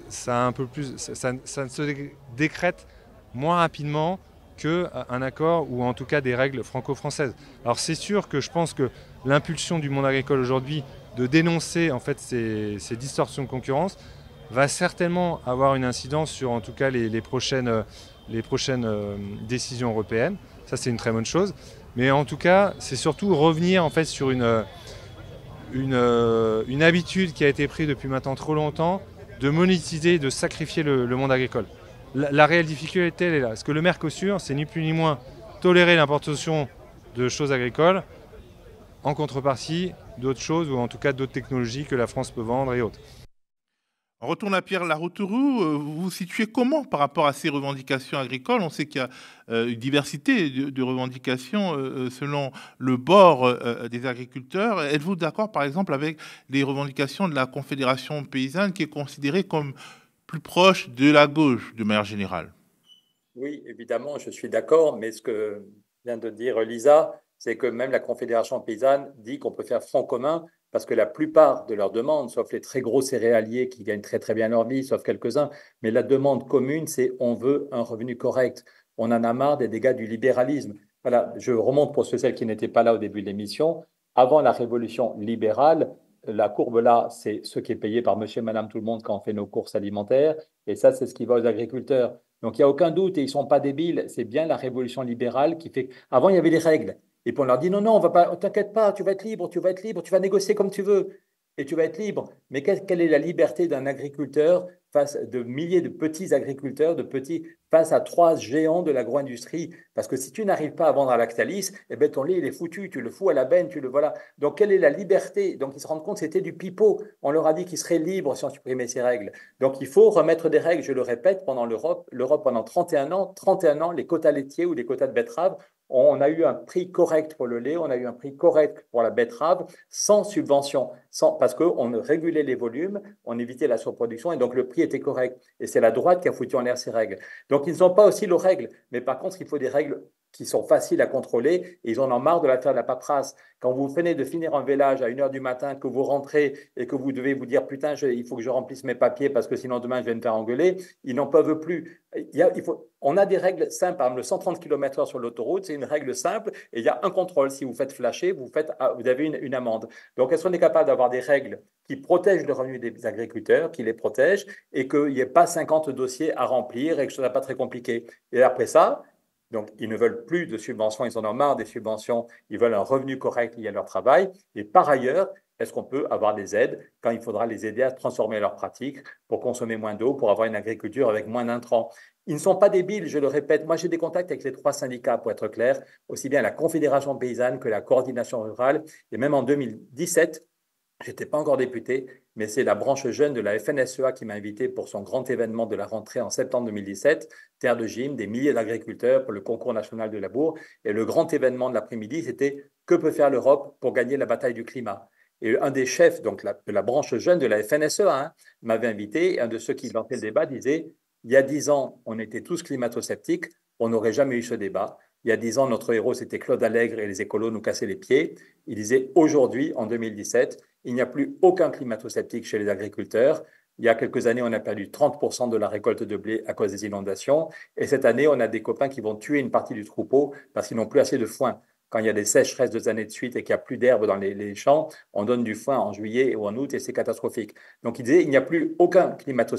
ça, un peu plus, ça, ça se décrète moins rapidement qu'un euh, accord ou en tout cas des règles franco-françaises. Alors c'est sûr que je pense que l'impulsion du monde agricole aujourd'hui de dénoncer en fait ces, distorsions de concurrence va certainement avoir une incidence sur en tout cas les, prochaines, les prochaines euh, euh, décisions européennes. Ça c'est une très bonne chose. Mais en tout cas, c'est surtout revenir en fait sur une, euh, une, habitude qui a été prise depuis maintenant trop longtemps de monétiser, de sacrifier le, monde agricole. La, la, réelle difficulté, elle est là. Parce que le Mercosur, c'est ni plus ni moins tolérer l'importation de choses agricoles en contrepartie d'autres choses, ou en tout cas d'autres technologies que la France peut vendre et autres. On retourne à Pierre Laroutourou. Euh, vous vous situez comment par rapport à ces revendications agricoles On sait qu'il y a euh, une diversité de revendications euh, selon le bord des agriculteurs. Êtes-vous d'accord, par exemple, avec les revendications de la Confédération paysanne qui est considérée comme plus proche de la gauche de manière générale Oui, évidemment, je suis d'accord. Mais ce que vient de dire Lisa, c'est que même la Confédération paysanne dit qu'on peut faire front commun parce que la plupart de leurs demandes, sauf les très gros céréaliers qui gagnent très très bien leur vie, sauf quelques-uns, mais la demande commune, c'est on veut un revenu correct. On en a marre des dégâts du libéralisme. Voilà, je remonte pour ceux celles qui n'étaient pas là au début de l'émission. Avant la révolution libérale, la courbe là, c'est ce qui est payé par monsieur et madame tout le monde quand on fait nos courses alimentaires. Et ça, c'est ce qui va aux agriculteurs. Donc il n'y a aucun doute, et ils ne sont pas débiles, c'est bien la révolution libérale qui fait... Avant, il y avait des règles. Et on leur dit non, non, on va pas, t'inquiète pas, tu vas être libre, tu vas être libre, tu vas négocier comme tu veux et tu vas être libre. Mais quelle est la liberté d'un agriculteur face de milliers de petits agriculteurs, de petits, face à trois géants de l'agro-industrie Parce que si tu n'arrives pas à vendre à Lactalis, eh ben, ton lait, il est foutu, tu le fous à la benne, tu le voilà. Donc, quelle est la liberté Donc, ils se rendent compte, c'était du pipeau. On leur a dit qu'ils seraient libres si on supprimait ces règles. Donc, il faut remettre des règles, je le répète, pendant l'Europe, l'Europe pendant 31 ans, 31 ans, les quotas laitiers ou les quotas de betteraves on a eu un prix correct pour le lait, on a eu un prix correct pour la betterave, sans subvention, sans, parce qu'on régulait les volumes, on évitait la surproduction, et donc le prix était correct. Et c'est la droite qui a foutu en l'air ces règles. Donc ils n'ont pas aussi leurs règles, mais par contre, il faut des règles qui sont faciles à contrôler et ils en ont marre de la faire de la paperasse. Quand vous venez de finir un village à 1h du matin, que vous rentrez et que vous devez vous dire putain, je, il faut que je remplisse mes papiers parce que sinon demain je vais me faire engueuler, ils n'en peuvent plus. Il faut, on a des règles simples. Par exemple, le 130 km/h sur l'autoroute, c'est une règle simple et il y a un contrôle. Si vous faites flasher, vous, faites, ah, vous avez une, amende. Donc est-ce qu'on est capable d'avoir des règles qui protègent le revenu des agriculteurs, qui les protègent et qu'il n'y ait pas 50 dossiers à remplir et que ce soit pas très compliqué Et après ça, donc, ils ne veulent plus de subventions, ils en ont marre des subventions, ils veulent un revenu correct lié à leur travail. Et par ailleurs, est-ce qu'on peut avoir des aides quand il faudra les aider à transformer leurs pratiques pour consommer moins d'eau, pour avoir une agriculture avec moins d'intrants Ils ne sont pas débiles, je le répète. Moi, j'ai des contacts avec les trois syndicats, pour être clair, aussi bien la Confédération paysanne que la Coordination rurale. Et même en 2017, J'étais pas encore député, mais c'est la branche jeune de la FNSEA qui m'a invité pour son grand événement de la rentrée en septembre 2017, Terre de Gym, des milliers d'agriculteurs pour le concours national de bourre. Et le grand événement de l'après-midi, c'était Que peut faire l'Europe pour gagner la bataille du climat Et un des chefs donc de la branche jeune de la FNSEA hein, m'avait invité. un de ceux qui lançait le débat disait Il y a dix ans, on était tous climato-sceptiques, on n'aurait jamais eu ce débat. Il y a dix ans, notre héros, c'était Claude Allègre et les écolos nous cassaient les pieds. Il disait Aujourd'hui, en 2017, il n'y a plus aucun climato chez les agriculteurs. Il y a quelques années, on a perdu 30% de la récolte de blé à cause des inondations. Et cette année, on a des copains qui vont tuer une partie du troupeau parce qu'ils n'ont plus assez de foin. Quand il y a des sécheresses deux années de suite et qu'il n'y a plus d'herbe dans les, champs, on donne du foin en juillet ou en août et c'est catastrophique. Donc il disait, il n'y a plus aucun climato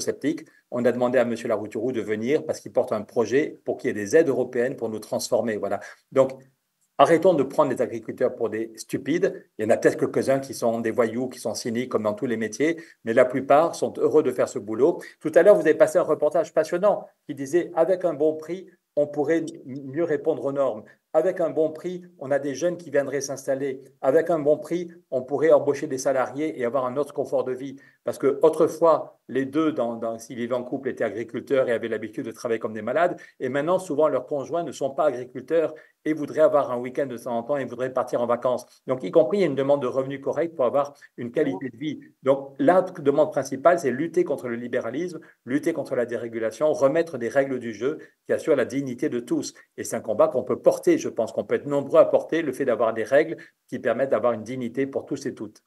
On a demandé à M. Larouturou de venir parce qu'il porte un projet pour qu'il y ait des aides européennes pour nous transformer. Voilà. Donc Arrêtons de prendre les agriculteurs pour des stupides. Il y en a peut-être quelques-uns qui sont des voyous, qui sont cyniques, comme dans tous les métiers, mais la plupart sont heureux de faire ce boulot. Tout à l'heure, vous avez passé un reportage passionnant qui disait, avec un bon prix, on pourrait mieux répondre aux normes. Avec un bon prix, on a des jeunes qui viendraient s'installer. Avec un bon prix, on pourrait embaucher des salariés et avoir un autre confort de vie. Parce que autrefois, les deux, s'ils vivaient en couple, étaient agriculteurs et avaient l'habitude de travailler comme des malades. Et maintenant, souvent, leurs conjoints ne sont pas agriculteurs et voudraient avoir un week-end de temps en temps et voudraient partir en vacances. Donc, y compris, il y a une demande de revenus corrects pour avoir une qualité de vie. Donc, la demande principale, c'est lutter contre le libéralisme, lutter contre la dérégulation, remettre des règles du jeu qui assurent la dignité de tous. Et c'est un combat qu'on peut porter je pense qu'on peut être nombreux à porter le fait d'avoir des règles qui permettent d'avoir une dignité pour tous et toutes.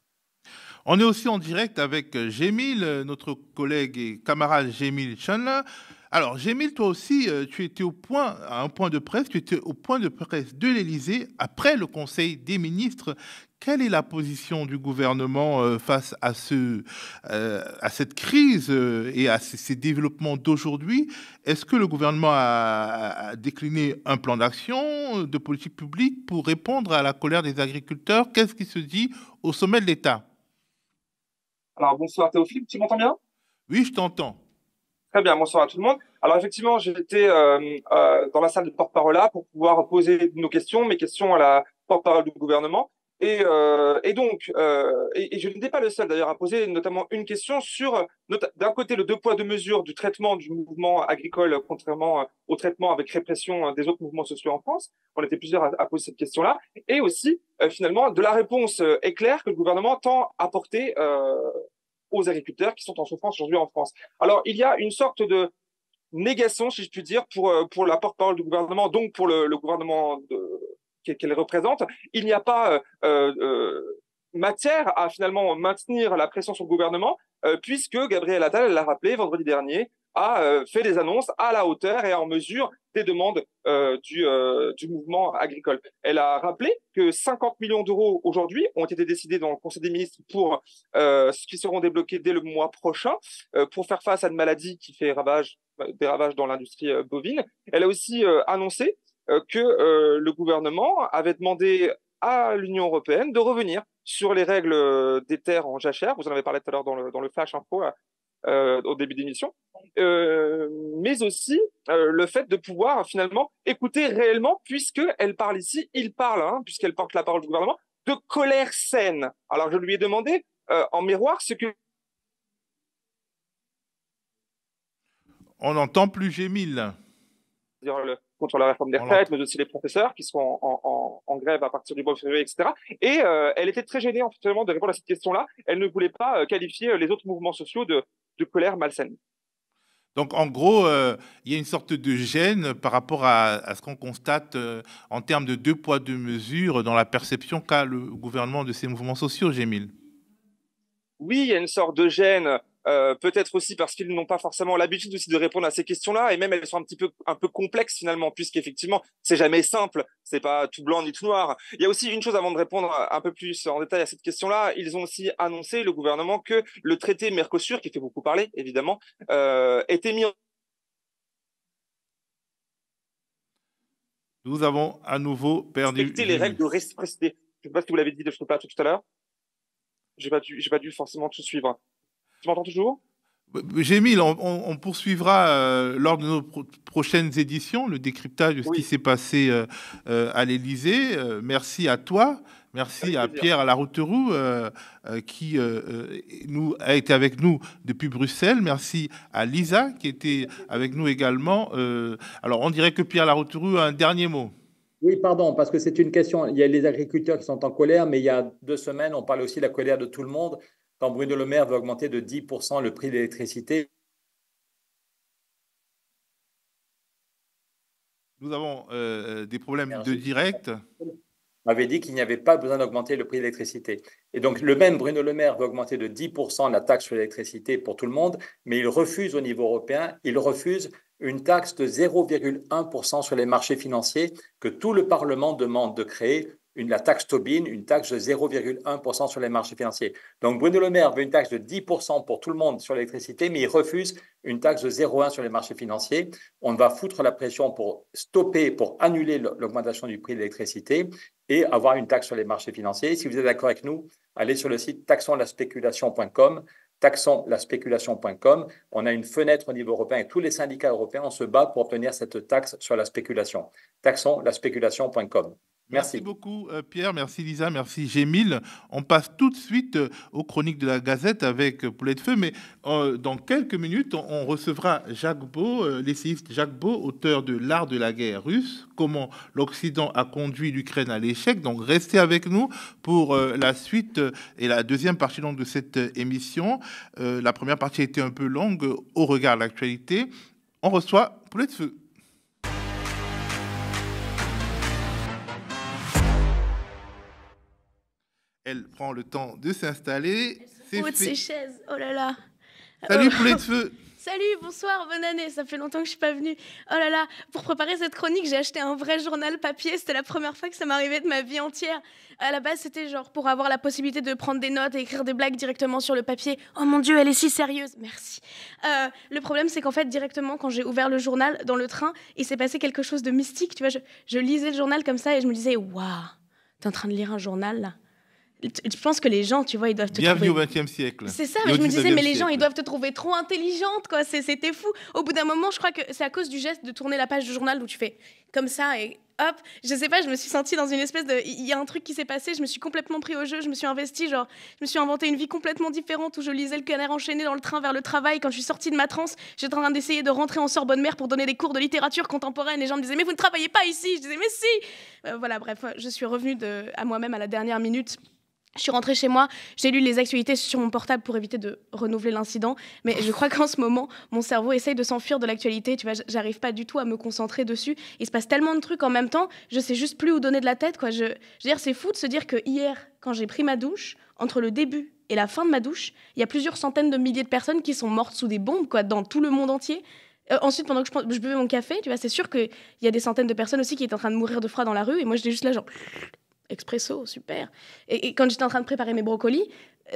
On est aussi en direct avec Jémil, notre collègue et camarade Gémil Chandler, alors, Gémil, toi aussi, euh, tu étais au point, à un point de presse, tu étais au point de presse de l'Élysée après le Conseil des ministres. Quelle est la position du gouvernement euh, face à, ce, euh, à cette crise et à ces développements d'aujourd'hui Est-ce que le gouvernement a décliné un plan d'action de politique publique pour répondre à la colère des agriculteurs Qu'est-ce qui se dit au sommet de l'État Alors bonsoir Théophile, tu m'entends bien Oui, je t'entends. Très bien, bonsoir à tout le monde. Alors effectivement, j'étais euh, euh, dans la salle de porte-parole là pour pouvoir poser nos questions, mes questions à la porte-parole du gouvernement. Et, euh, et donc, euh, et, et, je n'étais pas le seul d'ailleurs à poser notamment une question sur, euh, d'un côté, le deux poids deux mesures du traitement du mouvement agricole, contrairement euh, au traitement avec répression des autres mouvements sociaux en France. On était plusieurs à, à poser cette question-là. Et aussi, finalement, de la réponse éclair que le gouvernement tend à porter aux agriculteurs qui sont en souffrance aujourd'hui en France. Alors, il y a une sorte de négation, si je puis dire, pour, euh, pour la porte-parole du gouvernement, donc pour le, gouvernement qu'elle représente. Il n'y a pas euh, euh, matière à finalement maintenir la pression sur le gouvernement, puisque Gabriel Attal l'a rappelé vendredi dernier, a euh, fait des annonces à la hauteur et en mesure des demandes euh, du, euh, du, mouvement agricole. Elle a rappelé que 50 millions d'euros aujourd'hui ont été décidés dans le Conseil des ministres pour ce qui seront débloqués dès le mois prochain pour faire face à une maladie qui fait ravage, des ravages dans l'industrie bovine. Elle a aussi annoncé que le gouvernement avait demandé à l'Union européenne de revenir sur les règles des terres en jachère. Vous en avez parlé tout à l'heure dans le, dans le Flash Info euh, au début d'émission, euh, mais aussi euh, le fait de pouvoir finalement écouter réellement, puisqu'elle parle ici, il parle, hein, puisqu'elle porte la parole du gouvernement, de colère saine. Alors je lui ai demandé en miroir ce que On n'entend plus Gémil. Contre la réforme des retraites, mais aussi les professeurs qui sont en, grève à partir du mois de février, etc. Et elle était très gênée en fait, de répondre à cette question-là. Elle ne voulait pas qualifier les autres mouvements sociaux de, de colère malsaine. Donc en gros, euh, il y a une sorte de gêne par rapport à, ce qu'on constate euh, en termes de deux poids, deux mesures dans la perception qu'a le gouvernement de ces mouvements sociaux, Gémil. Oui, il y a une sorte de gêne euh, peut-être aussi parce qu'ils n'ont pas forcément l'habitude aussi de répondre à ces questions-là, et même elles sont un petit peu un peu complexes finalement, puisqu'effectivement c'est jamais simple, c'est pas tout blanc ni tout noir. Il y a aussi une chose avant de répondre un peu plus en détail à cette question-là, ils ont aussi annoncé le gouvernement que le traité Mercosur, qui fait beaucoup parler évidemment, euh, était mis en Nous avons à nouveau perdu. Respecter les règles de réciprocité. Je ne sais pas si vous l'avez dit, de ce pas tout à l'heure. J'ai pas j'ai pas dû forcément tout suivre. Tu m'entends toujours J'ai bah, bah, on, on, poursuivra euh, lors de nos prochaines éditions le décryptage de ce qui s'est passé euh, euh, à l'Élysée. merci à toi. Merci à Pierre à qui nous, a été avec nous depuis Bruxelles. Merci à Lisa qui était avec nous également. alors, on dirait que Pierre Larouteroux a un dernier mot. Oui, pardon, parce que c'est une question. Il y a les agriculteurs qui sont en colère, mais il y a deux semaines, on parlait aussi de la colère de tout le monde quand Bruno Le Maire veut augmenter de 10% le prix de l'électricité. Nous avons euh, euh, des problèmes de direct. On avait dit qu'il n'y avait pas besoin d'augmenter le prix de l'électricité. Et donc, le même Bruno Le Maire veut augmenter de 10% la taxe sur l'électricité pour tout le monde, mais il refuse au niveau européen, il refuse une taxe de 0,1% sur les marchés financiers que tout le Parlement demande de créer la taxe Tobin, une taxe de 0,1% sur les marchés financiers. Donc Bruno Le Maire veut une taxe de 10% pour tout le monde sur l'électricité, mais il refuse une taxe de 0,1 sur les marchés financiers. On va foutre la pression pour stopper, pour annuler l'augmentation du prix de l'électricité et avoir une taxe sur les marchés financiers. Si vous êtes d'accord avec nous, allez sur le site taxonslaspeculation.com, taxonslaspeculation.com. On a une fenêtre au niveau européen et tous les syndicats européens, on se bat pour obtenir cette taxe sur la spéculation. taxonslaspeculation.com Merci. beaucoup euh, Pierre, merci Lisa, merci Gémile. On passe tout de suite euh, aux chroniques de la Gazette avec euh, Poulet de Feu, mais dans quelques minutes, on recevra Jacques Beau, l'essayiste Jacques Beau, auteur de L'art de la guerre russe, comment l'Occident a conduit l'Ukraine à l'échec. Donc restez avec nous pour la suite et la deuxième partie donc, de cette émission. La première partie était un peu longue au regard de l'actualité. On reçoit Poulet de Feu. Elle prend le temps de s'installer. Elle se de ses chaises. Oh là là. Salut oh. poulet de feu. Salut, bonsoir, bonne année. Ça fait longtemps que je ne suis pas venue. Oh là là, pour préparer cette chronique, j'ai acheté un vrai journal papier. C'était la première fois que ça m'arrivait de ma vie entière. À la base, c'était genre pour avoir la possibilité de prendre des notes et écrire des blagues directement sur le papier. Oh mon dieu, elle est si sérieuse. Merci. Euh, le problème, c'est qu'en fait, directement, quand j'ai ouvert le journal dans le train, il s'est passé quelque chose de mystique. Tu vois, je, lisais le journal comme ça et je me disais, waouh, t'es en train de lire un journal là je pense que les gens, tu vois, ils doivent te Bienvenue au XXe siècle. C'est ça, mais je me disais, mais les gens, ils doivent te trouver trop intelligente, quoi. C'était fou. Au bout d'un moment, je crois que c'est à cause du geste de tourner la page du journal où tu fais comme ça et hop, je sais pas, je me suis sentie dans une espèce de. Il y a un truc qui s'est passé, je me suis complètement pris au jeu, je me suis investie, genre, je me suis inventé une vie complètement différente où je lisais le canard enchaîné dans le train vers le travail. Quand je suis sortie de ma transe, j'étais en train d'essayer de rentrer en Sorbonne-Mère pour donner des cours de littérature contemporaine. Les gens me disaient, mais vous ne travaillez pas ici Je disais, mais si euh, Voilà, bref, je suis revenue de, à moi-même à la dernière minute je suis rentrée chez moi, j'ai lu les actualités sur mon portable pour éviter de renouveler l'incident, mais je crois qu'en ce moment, mon cerveau essaye de s'enfuir de l'actualité, tu vois, j'arrive pas du tout à me concentrer dessus. Il se passe tellement de trucs en même temps, je sais juste plus où donner de la tête, quoi. Je, veux dire, c'est fou de se dire que hier, quand j'ai pris ma douche, entre le début et la fin de ma douche, il y a plusieurs centaines de milliers de personnes qui sont mortes sous des bombes, quoi, dans tout le monde entier. Euh, ensuite, pendant que je, je, buvais mon café, tu vois, c'est sûr qu'il y a des centaines de personnes aussi qui étaient en train de mourir de froid dans la rue, et moi j'étais juste là, genre Expresso, super. Et, quand j'étais en train de préparer mes brocolis,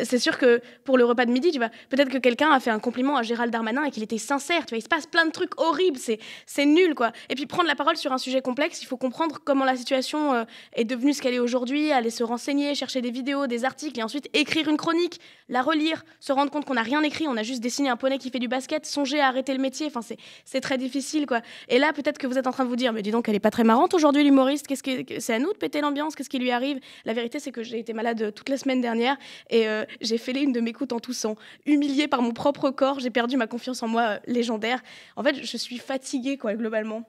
c'est sûr que pour le repas de midi, tu vois, peut-être que quelqu'un a fait un compliment à Gérald Darmanin et qu'il était sincère, tu vois, il se passe plein de trucs horribles, c'est, nul, quoi. Et puis prendre la parole sur un sujet complexe, il faut comprendre comment la situation euh, est devenue ce qu'elle est aujourd'hui, aller se renseigner, chercher des vidéos, des articles, et ensuite écrire une chronique, la relire, se rendre compte qu'on n'a rien écrit, on a juste dessiné un poney qui fait du basket, songer à arrêter le métier, enfin, c'est, c'est très difficile, quoi. Et là, peut-être que vous êtes en train de vous dire, mais dis donc, elle est pas très marrante aujourd'hui, l'humoriste, qu'est-ce que, c'est à nous de péter l'ambiance, qu'est-ce qui lui arrive La vérité, c'est que j'ai été malade euh, toute la semaine dernière, et... Euh, euh, j'ai fait une de mes coutes en toussant. Humiliée par mon propre corps, j'ai perdu ma confiance en moi euh, légendaire. En fait, je suis fatiguée, quoi, globalement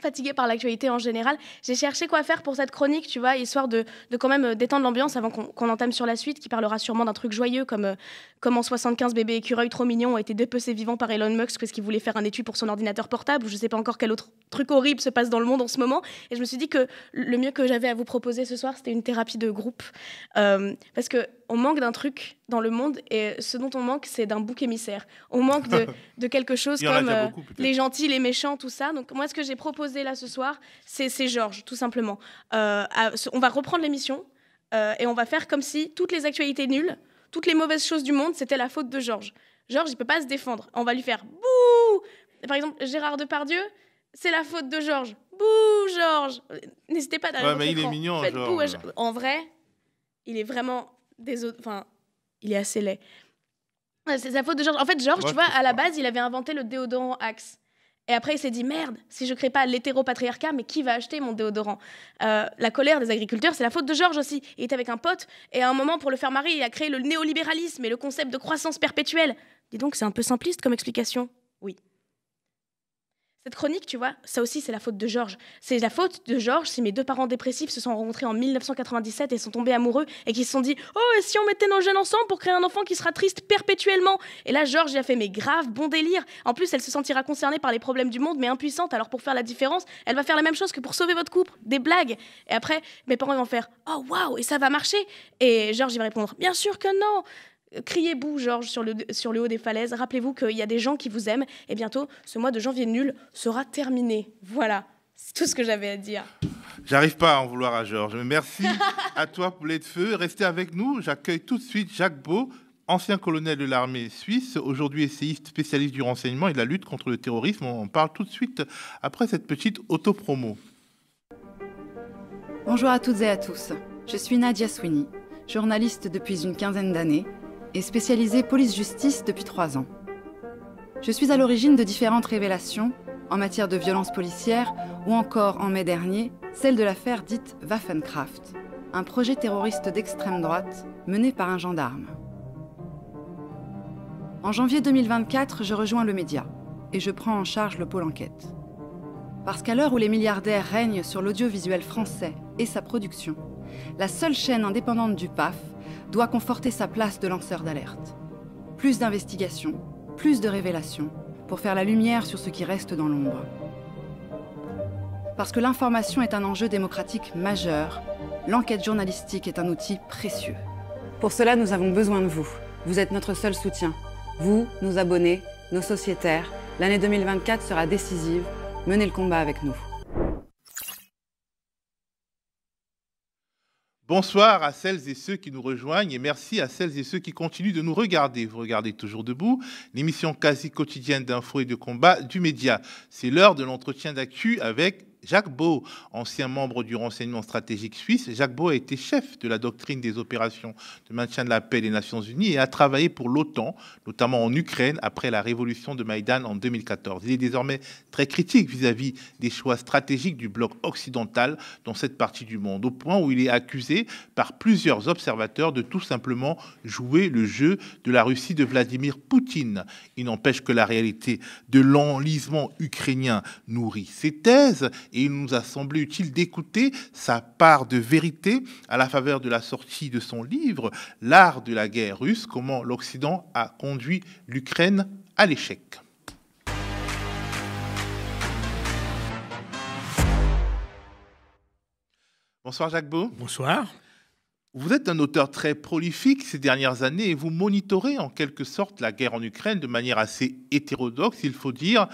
fatiguée par l'actualité en général. J'ai cherché quoi faire pour cette chronique, tu vois, histoire de, de quand même euh, détendre l'ambiance avant qu'on entame sur la suite, qui parlera sûrement d'un truc joyeux comme comment 75 bébés écureuils trop mignons ont été dépecés vivants par Elon Musk parce qu'il voulait faire un étui pour son ordinateur portable, ou je sais pas encore quel autre truc horrible se passe dans le monde en ce moment. Et je me suis dit que le mieux que j'avais à vous proposer ce soir, c'était une thérapie de groupe. parce que on manque d'un truc dans le monde et ce dont on manque, c'est d'un bouc émissaire. On manque de, quelque chose comme euh, les gentils, les méchants, tout ça. Donc moi, ce que j'ai proposé là ce soir, c'est Georges, tout simplement. Euh, on va reprendre l'émission euh, et on va faire comme si toutes les actualités nulles, toutes les mauvaises choses du monde, c'était la faute de Georges. Georges, il peut pas se défendre. On va lui faire bouh. Par exemple, Gérard Depardieu, c'est la faute de Georges. Bouh, Georges. N'hésitez pas à. Ouais, mais il est mignon, Georges. En vrai, il est vraiment des autres. Enfin, il est assez laid. C'est sa faute de Georges. En fait, Georges, tu vois, à la base, il avait inventé le déodorant Axe. Et après, il s'est dit merde, si je crée pas l'hétéropatriarcat, mais qui va acheter mon déodorant euh, La colère des agriculteurs, c'est la faute de Georges aussi. Il était avec un pote, et à un moment, pour le faire marier, il a créé le néolibéralisme et le concept de croissance perpétuelle. Dis donc, c'est un peu simpliste comme explication. Oui. Cette chronique, tu vois, ça aussi, c'est la faute de Georges. C'est la faute de Georges si mes deux parents dépressifs se sont rencontrés en 1997 et sont tombés amoureux et qu'ils se sont dit Oh, et si on mettait nos jeunes ensemble pour créer un enfant qui sera triste perpétuellement Et là, Georges, a fait mes graves bons délire En plus, elle se sentira concernée par les problèmes du monde, mais impuissante, alors pour faire la différence, elle va faire la même chose que pour sauver votre couple, des blagues. Et après, mes parents vont faire Oh, waouh, et ça va marcher Et Georges, il va répondre Bien sûr que non Criez-vous, Georges, sur le, sur le haut des falaises. Rappelez-vous qu'il y a des gens qui vous aiment. Et bientôt, ce mois de janvier nul sera terminé. Voilà, c'est tout ce que j'avais à dire. J'arrive pas à en vouloir à Georges. Merci à toi, Poulet de Feu. Restez avec nous. J'accueille tout de suite Jacques Beau, ancien colonel de l'armée suisse, aujourd'hui essayiste spécialiste du renseignement et de la lutte contre le terrorisme. On en parle tout de suite après cette petite autopromo. Bonjour à toutes et à tous. Je suis Nadia Sweeney, journaliste depuis une quinzaine d'années et spécialisée police-justice depuis trois ans. Je suis à l'origine de différentes révélations en matière de violence policière ou encore en mai dernier, celle de l'affaire dite Waffenkraft, un projet terroriste d'extrême droite mené par un gendarme. En janvier 2024, je rejoins le média et je prends en charge le pôle enquête. Parce qu'à l'heure où les milliardaires règnent sur l'audiovisuel français et sa production, la seule chaîne indépendante du PAF doit conforter sa place de lanceur d'alerte. Plus d'investigations, plus de révélations, pour faire la lumière sur ce qui reste dans l'ombre. Parce que l'information est un enjeu démocratique majeur, l'enquête journalistique est un outil précieux. Pour cela, nous avons besoin de vous. Vous êtes notre seul soutien. Vous, nos abonnés, nos sociétaires, l'année 2024 sera décisive. Menez le combat avec nous. Bonsoir à celles et ceux qui nous rejoignent et merci à celles et ceux qui continuent de nous regarder. Vous regardez toujours debout l'émission quasi quotidienne d'infos et de combat du média. C'est l'heure de l'entretien d'actu avec Jacques Beau, ancien membre du renseignement stratégique suisse, Jacques Beau a été chef de la doctrine des opérations de maintien de la paix des Nations Unies et a travaillé pour l'OTAN, notamment en Ukraine, après la révolution de Maïdan en 2014. Il est désormais très critique vis-à-vis des choix stratégiques du bloc occidental dans cette partie du monde, au point où il est accusé par plusieurs observateurs de tout simplement jouer le jeu de la Russie de Vladimir Poutine. Il n'empêche que la réalité de l'enlisement ukrainien nourrit ses thèses et il nous a semblé utile d'écouter sa part de vérité à la faveur de la sortie de son livre L'art de la guerre russe, comment l'Occident a conduit l'Ukraine à l'échec. Bonsoir Jacques Beau. Bonsoir. Vous êtes un auteur très prolifique ces dernières années et vous monitorez en quelque sorte la guerre en Ukraine de manière assez hétérodoxe, il faut dire.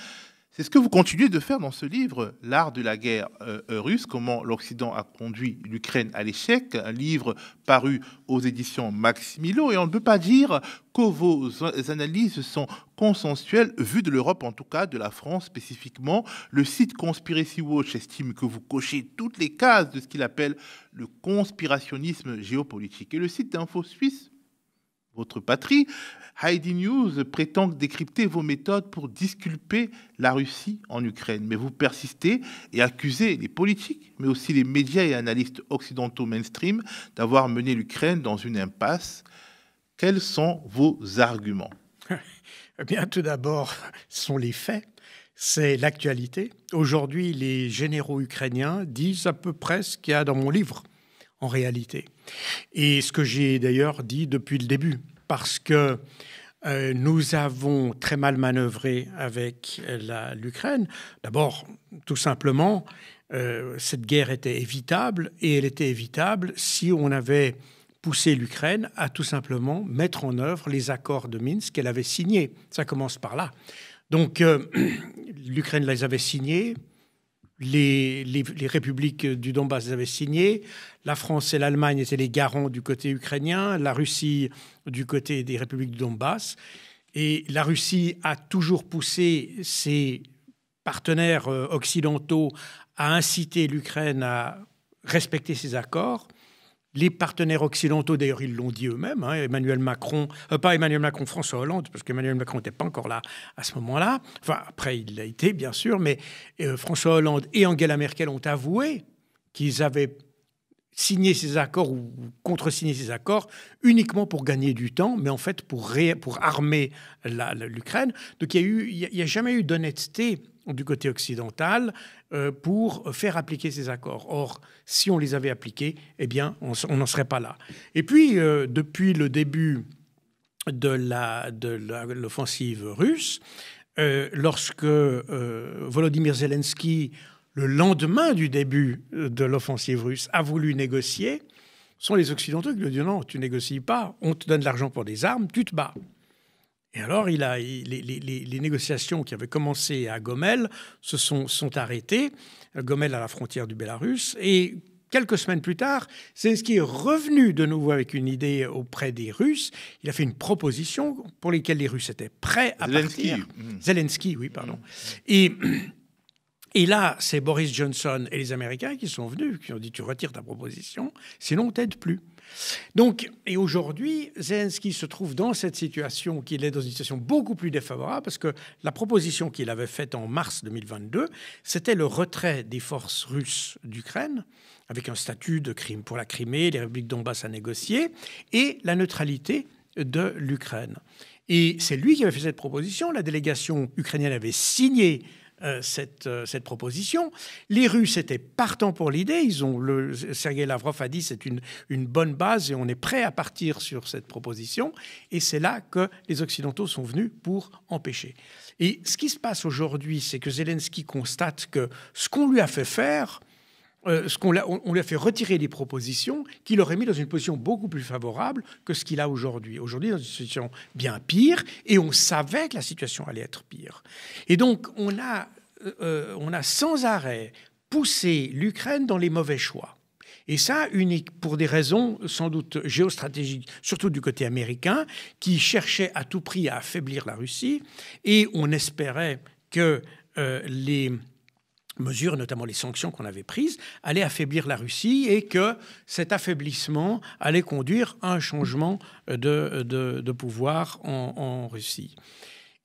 C'est ce que vous continuez de faire dans ce livre, L'art de la guerre euh, euh, russe, comment l'Occident a conduit l'Ukraine à l'échec, un livre paru aux éditions Maximilo, et on ne peut pas dire que vos analyses sont consensuelles, vues de l'Europe en tout cas, de la France spécifiquement. Le site Conspiracy Watch estime que vous cochez toutes les cases de ce qu'il appelle le conspirationnisme géopolitique. Et le site d'Info Suisse, votre patrie, Heidi News prétend décrypter vos méthodes pour disculper la Russie en Ukraine. Mais vous persistez et accusez les politiques, mais aussi les médias et analystes occidentaux mainstream d'avoir mené l'Ukraine dans une impasse. Quels sont vos arguments eh bien, tout d'abord, ce sont les faits. C'est l'actualité. Aujourd'hui, les généraux ukrainiens disent à peu près ce qu'il y a dans mon livre, en réalité. Et ce que j'ai d'ailleurs dit depuis le début parce que euh, nous avons très mal manœuvré avec l'Ukraine. D'abord, tout simplement, euh, cette guerre était évitable et elle était évitable si on avait poussé l'Ukraine à tout simplement mettre en œuvre les accords de Minsk qu'elle avait signés. Ça commence par là. Donc, euh, l'Ukraine les avait signés, les, républiques du Donbass avaient signé, la France et l'Allemagne étaient les garants du côté ukrainien, la Russie du côté des républiques du Donbass. Et la Russie a toujours poussé ses partenaires euh, occidentaux à inciter l'Ukraine à respecter ses accords les partenaires occidentaux, d'ailleurs, ils l'ont dit eux-mêmes, hein, Emmanuel Macron, euh, pas Emmanuel Macron, François Hollande, parce qu'Emmanuel Macron n'était pas encore là à ce moment-là. Enfin, après, il l'a été, bien sûr, mais euh, François Hollande et Angela Merkel ont avoué qu'ils avaient signé ces accords ou contresigné ces accords uniquement pour gagner du temps, mais en fait pour, pour armer l'Ukraine. Donc il n'y a, a jamais eu d'honnêteté du côté occidental. Euh, pour faire appliquer ces accords. Or, si on les avait appliqués, eh bien, on n'en serait pas là. Et puis, euh, depuis le début de l'offensive russe, euh, lorsque Volodymyr Zelensky, le lendemain du début de l'offensive russe, a voulu négocier, ce sont les Occidentaux qui lui dit « non, tu négocies pas, on te donne de l'argent pour des armes, tu te bats. Et alors, il a, les, négociations qui avaient commencé à Gomel se sont, sont arrêtées, Gomel à la frontière du Bélarus, et quelques semaines plus tard, Zelensky est revenu de nouveau avec une idée auprès des Russes. Il a fait une proposition pour laquelle les Russes étaient prêts à partir. Mmh. Zelensky, oui, pardon. Mmh. Et, et là, c'est Boris Johnson et les Américains qui sont venus, qui ont dit tu retires ta proposition, sinon on t'aide plus. Donc, et aujourd'hui, Zelensky se trouve dans cette situation, qu'il est dans une situation beaucoup plus défavorable, parce que la proposition qu'il avait faite en mars 2022, c'était le retrait des forces russes d'Ukraine, avec un statut de crime pour la Crimée, les républiques Donbass à négocier, et la neutralité de l'Ukraine. Et c'est lui qui avait fait cette proposition. La délégation ukrainienne avait signé euh, euh, cette, proposition. Les Russes étaient partants pour l'idée. Ils ont le Sergei Lavrov a dit c'est une, une bonne base et on est prêt à partir sur cette proposition. Et c'est là que les Occidentaux sont venus pour empêcher. Et ce qui se passe aujourd'hui, c'est que Zelensky constate que ce qu'on lui a fait faire, euh, qu'on on, lui a fait retirer des propositions qui l'auraient mis dans une position beaucoup plus favorable que ce qu'il a aujourd'hui. Aujourd'hui, dans une situation bien pire, et on savait que la situation allait être pire. Et donc, on a, euh, euh, on a sans arrêt poussé l'Ukraine dans les mauvais choix. Et ça, unique pour des raisons sans doute géostratégiques, surtout du côté américain, qui cherchait à tout prix à affaiblir la Russie. Et on espérait que les mesures, notamment les sanctions qu'on avait prises, allaient affaiblir la Russie et que cet affaiblissement allait conduire à un changement de, pouvoir en Russie.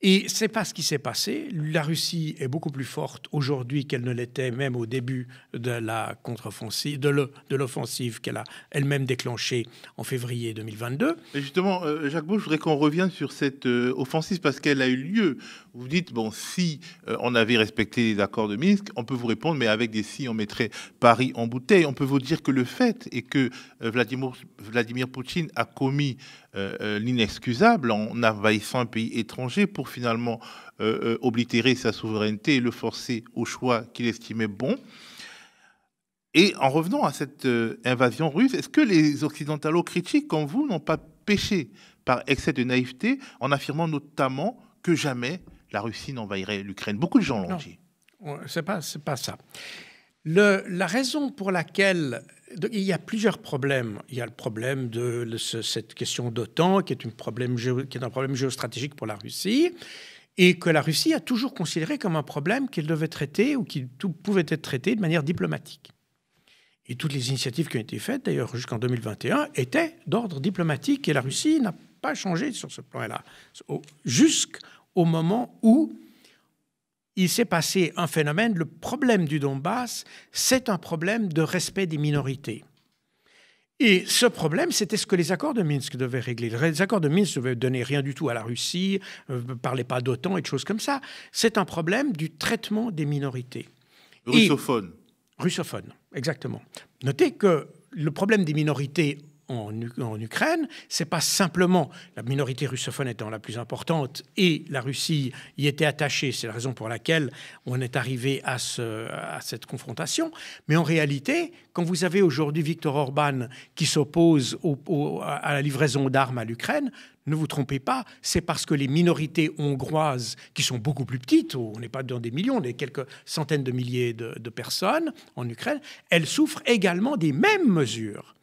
Et c'est pas ce qui s'est passé. La Russie est beaucoup plus forte aujourd'hui qu'elle ne l'était même au début de la contre-offensive, de l'offensive qu'elle a elle-même déclenchée en février 2022. Et justement, euh, Jacques Beau, je voudrais qu'on revienne sur cette euh, offensive parce qu'elle a eu lieu. Vous dites, bon, si euh, on avait respecté les accords de Minsk, on peut vous répondre, mais avec des si, on mettrait Paris en bouteille. On peut vous dire que le fait est que Vladimir, Vladimir Poutine a commis euh, euh, l'inexcusable en envahissant un pays étranger pour finalement euh, oblitérer sa souveraineté et le forcer au choix qu'il estimait bon. Et en revenant à cette invasion russe, est-ce que les occidentaux critiques comme vous n'ont pas péché par excès de naïveté en affirmant notamment que jamais la Russie n'envahirait l'Ukraine Beaucoup de gens l'ont dit. C'est pas, pas ça. la raison pour laquelle il y a plusieurs problèmes. Il y a le problème de cette question d'OTAN, qui, est qui est un problème géostratégique pour la Russie, et que la Russie a toujours considéré comme un problème qu'elle devait traiter ou qui pouvait être traité de manière diplomatique. Et toutes les initiatives qui ont été faites, d'ailleurs jusqu'en 2021, étaient d'ordre diplomatique, et la Russie n'a pas changé sur ce plan-là, jusqu'au moment où il s'est passé un phénomène, le problème du Donbass, c'est un problème de respect des minorités. Et ce problème, c'était ce que les accords de Minsk devaient régler. Les accords de Minsk ne devaient donner rien du tout à la Russie, ne euh, parlaient pas d'OTAN et de choses comme ça. C'est un problème du traitement des minorités. Russophone. Russophones, russophone, exactement. Notez que le problème des minorités en, en Ukraine, c'est pas simplement la minorité russophone étant la plus importante et la Russie y était attachée. C'est la raison pour laquelle on est arrivé à, cette confrontation. Mais en réalité, quand vous avez aujourd'hui Viktor Orban qui s'oppose à la livraison d'armes à l'Ukraine, ne vous trompez pas, c'est parce que les minorités hongroises, qui sont beaucoup plus petites, on n'est pas dans des millions, on est quelques centaines de milliers de, de personnes en Ukraine, elles souffrent également des mêmes mesures.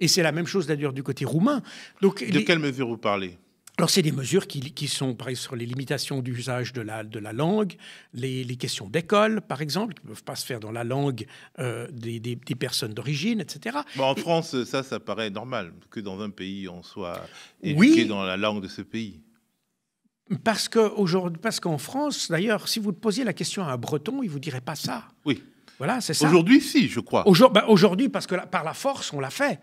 Et c'est la même chose d'ailleurs du côté roumain. Donc, de quelles mesures vous parlez alors, c'est des mesures qui, qui sont par exemple, sur les limitations d'usage de la, de la langue, les, questions d'école, par exemple, qui ne peuvent pas se faire dans la langue euh, des, des, personnes d'origine, etc. en France, ça, ça paraît normal que dans un pays, on soit éduqué dans la langue de ce pays. Parce aujourd'hui, parce qu'en France, d'ailleurs, si vous posiez la question à un Breton, il ne vous dirait pas ça. Oui. Voilà, c'est ça. Aujourd'hui, si, je crois. Bah, aujourd'hui, parce que par la force, on l'a fait.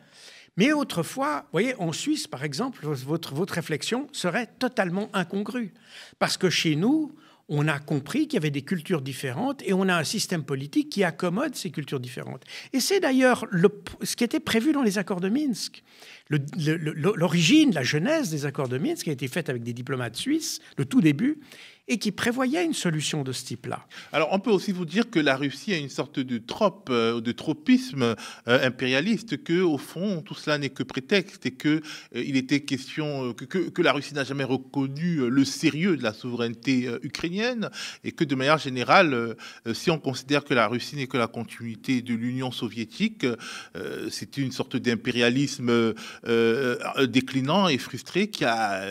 Mais autrefois, voyez, en Suisse, par exemple, votre, votre réflexion serait totalement incongrue. Parce que chez nous, on a compris qu'il y avait des cultures différentes et on a un système politique qui accommode ces cultures différentes. Et c'est d'ailleurs ce qui était prévu dans les accords de Minsk. L'origine, la genèse des accords de Minsk a été faite avec des diplomates suisses, le tout début, et qui prévoyait une solution de ce type-là. Alors on peut aussi vous dire que la Russie a une sorte de trope, euh, de tropisme euh, impérialiste, que au fond tout cela n'est que prétexte et que euh, il était question que, la Russie n'a jamais reconnu le sérieux de la souveraineté ukrainienne et que de manière générale, si on considère que la Russie n'est que la continuité de l'Union soviétique, c'est une sorte d'impérialisme déclinant et frustré qui a,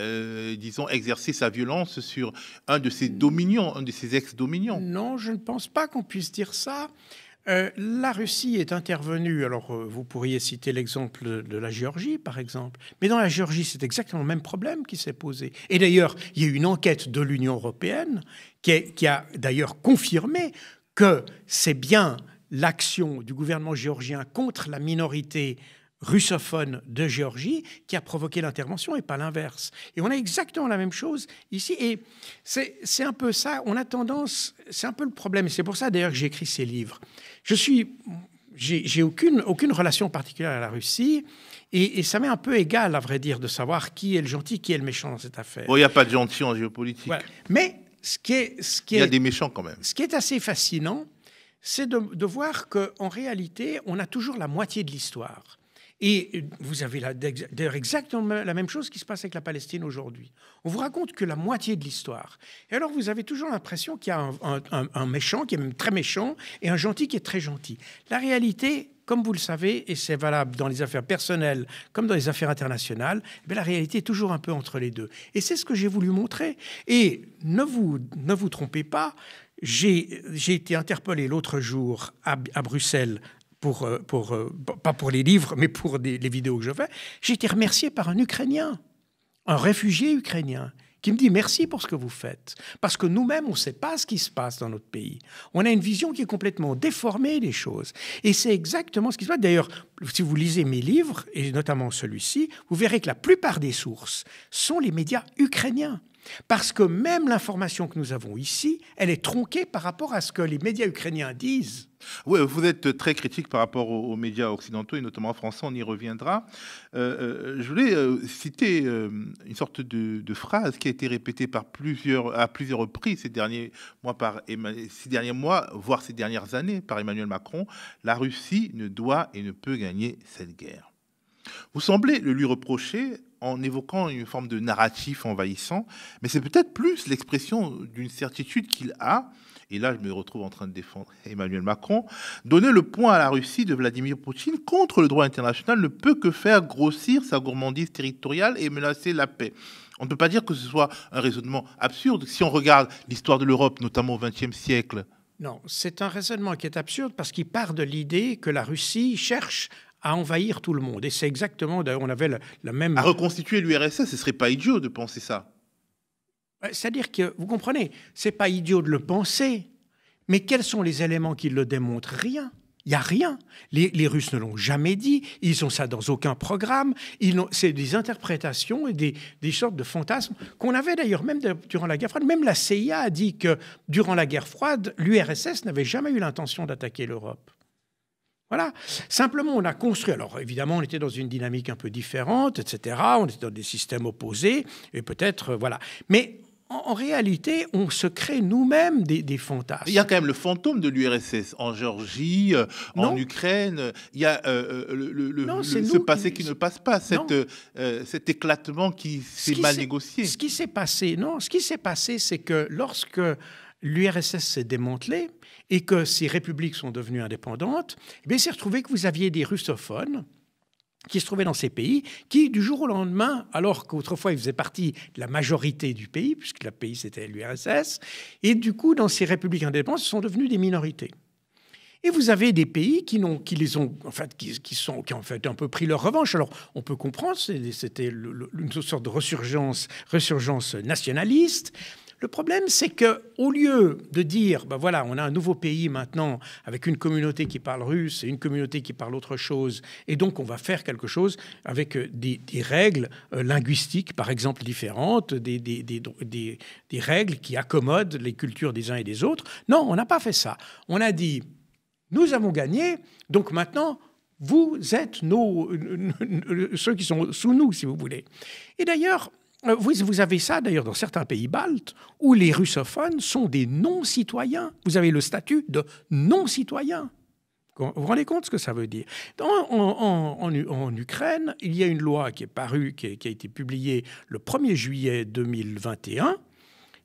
disons, exercé sa violence sur un de de ses dominions, un de ses ex-dominions. Non, je ne pense pas qu'on puisse dire ça. Euh, la Russie est intervenue, alors euh, vous pourriez citer l'exemple de, la Géorgie par exemple, mais dans la Géorgie c'est exactement le même problème qui s'est posé. Et d'ailleurs, il y a eu une enquête de l'Union européenne qui, qui a d'ailleurs confirmé que c'est bien l'action du gouvernement géorgien contre la minorité russophone de Géorgie qui a provoqué l'intervention et pas l'inverse. Et on a exactement la même chose ici. Et c'est un peu ça, on a tendance, c'est un peu le problème. Et C'est pour ça d'ailleurs que j'ai écrit ces livres. Je suis, j'ai aucune, aucune relation particulière à la Russie. Et, ça m'est un peu égal, à vrai dire, de savoir qui est le gentil, qui est le méchant dans cette affaire. Bon, il n'y a pas de gentil en géopolitique. Mais ce qui est, ce qui il y a des méchants quand même. Ce qui est assez fascinant, c'est de, de, voir qu'en réalité, on a toujours la moitié de l'histoire. Et vous avez d'ailleurs exactement la même chose qui se passe avec la Palestine aujourd'hui. On vous raconte que la moitié de l'histoire. Et alors vous avez toujours l'impression qu'il y a un, méchant qui est même très méchant et un gentil qui est très gentil. La réalité, comme vous le savez, et c'est valable dans les affaires personnelles comme dans les affaires internationales, eh la réalité est toujours un peu entre les deux. Et c'est ce que j'ai voulu montrer. Et ne vous, ne vous trompez pas, j'ai été interpellé l'autre jour à, à Bruxelles pour, euh, pour, euh, pas pour les livres, mais pour les vidéos que je fais, j'ai été remercié par un Ukrainien, un réfugié ukrainien, qui me dit merci pour ce que vous faites. Parce que nous-mêmes, on ne sait pas ce qui se passe dans notre pays. On a une vision qui est complètement déformée des choses. Et c'est exactement ce qui se passe. D'ailleurs, si vous lisez mes livres, et notamment celui-ci, vous verrez que la plupart des sources sont les médias ukrainiens. Parce que même l'information que nous avons ici, elle est tronquée par rapport à ce que les médias ukrainiens disent. Oui, vous êtes très critique par rapport aux, médias occidentaux et notamment français, on y reviendra. Euh, euh, je voulais euh, citer une sorte de, phrase qui a été répétée par plusieurs, à plusieurs reprises ces derniers, mois par, ces derniers mois, voire ces dernières années, par Emmanuel Macron. La Russie ne doit et ne peut gagner cette guerre. Vous semblez le lui reprocher en évoquant une forme de narratif envahissant, mais c'est peut-être plus l'expression d'une certitude qu'il a, et là je me retrouve en train de défendre Emmanuel Macron, donner le point à la Russie de Vladimir Poutine contre le droit international ne peut que faire grossir sa gourmandise territoriale et menacer la paix. On ne peut pas dire que ce soit un raisonnement absurde. Si on regarde l'histoire de l'Europe, notamment au XXe siècle, non, c'est un raisonnement qui est absurde parce qu'il part de l'idée que la Russie cherche à envahir tout le monde. Et c'est exactement, d'ailleurs, on avait la, même... À reconstituer l'URSS, ce serait pas idiot de penser ça. Euh, c'est-à-dire que, vous comprenez, c'est pas idiot de le penser, mais quels sont les éléments qui le démontrent Rien. Il n'y a rien. Les, Russes ne l'ont jamais dit. Ils ont ça dans aucun programme. C'est des interprétations et des, sortes de fantasmes qu'on avait d'ailleurs même durant la guerre froide. Même la CIA a dit que durant la guerre froide, l'URSS n'avait jamais eu l'intention d'attaquer l'Europe. Voilà. Simplement, on a construit. Alors, évidemment, on était dans une dynamique un peu différente, etc. On était dans des systèmes opposés, et peut-être, euh, voilà. Mais en, réalité, on se crée nous-mêmes des, fantasmes. Il y a quand même le fantôme de l'URSS en Géorgie, euh, en Ukraine. Il y a euh, ce passé qui... ne passe pas, cette, cet éclatement qui s'est mal négocié. Ce qui s'est passé, non, ce qui s'est passé, c'est que lorsque l'URSS s'est démantelé et que ces républiques sont devenues indépendantes, eh s'est retrouvé que vous aviez des russophones qui se trouvaient dans ces pays, qui, du jour au lendemain, alors qu'autrefois ils faisaient partie de la majorité du pays, puisque le pays c'était l'URSS, et du coup, dans ces républiques indépendantes, ils sont devenus des minorités. Et vous avez des pays qui, ont, les ont, en fait, qui, sont, qui en fait un peu pris leur revanche. Alors, on peut comprendre, c'était une sorte de ressurgence nationaliste. Le problème, c'est que au lieu de dire, ben voilà, on a un nouveau pays maintenant avec une communauté qui parle russe et une communauté qui parle autre chose, et donc on va faire quelque chose avec euh, des, règles euh, linguistiques, par exemple, différentes, des, règles qui accommodent les cultures des uns et des autres. Non, on n'a pas fait ça. On a dit, nous avons gagné, donc maintenant, vous êtes nos, euh, ceux qui sont sous nous, si vous voulez. Et d'ailleurs, euh, vous, avez ça d'ailleurs dans certains pays baltes où les russophones sont des non-citoyens. Vous avez le statut de non-citoyen. Vous vous rendez compte ce que ça veut dire en, Ukraine, il y a une loi qui est parue, qui, qui a été publiée le 1er juillet 2021,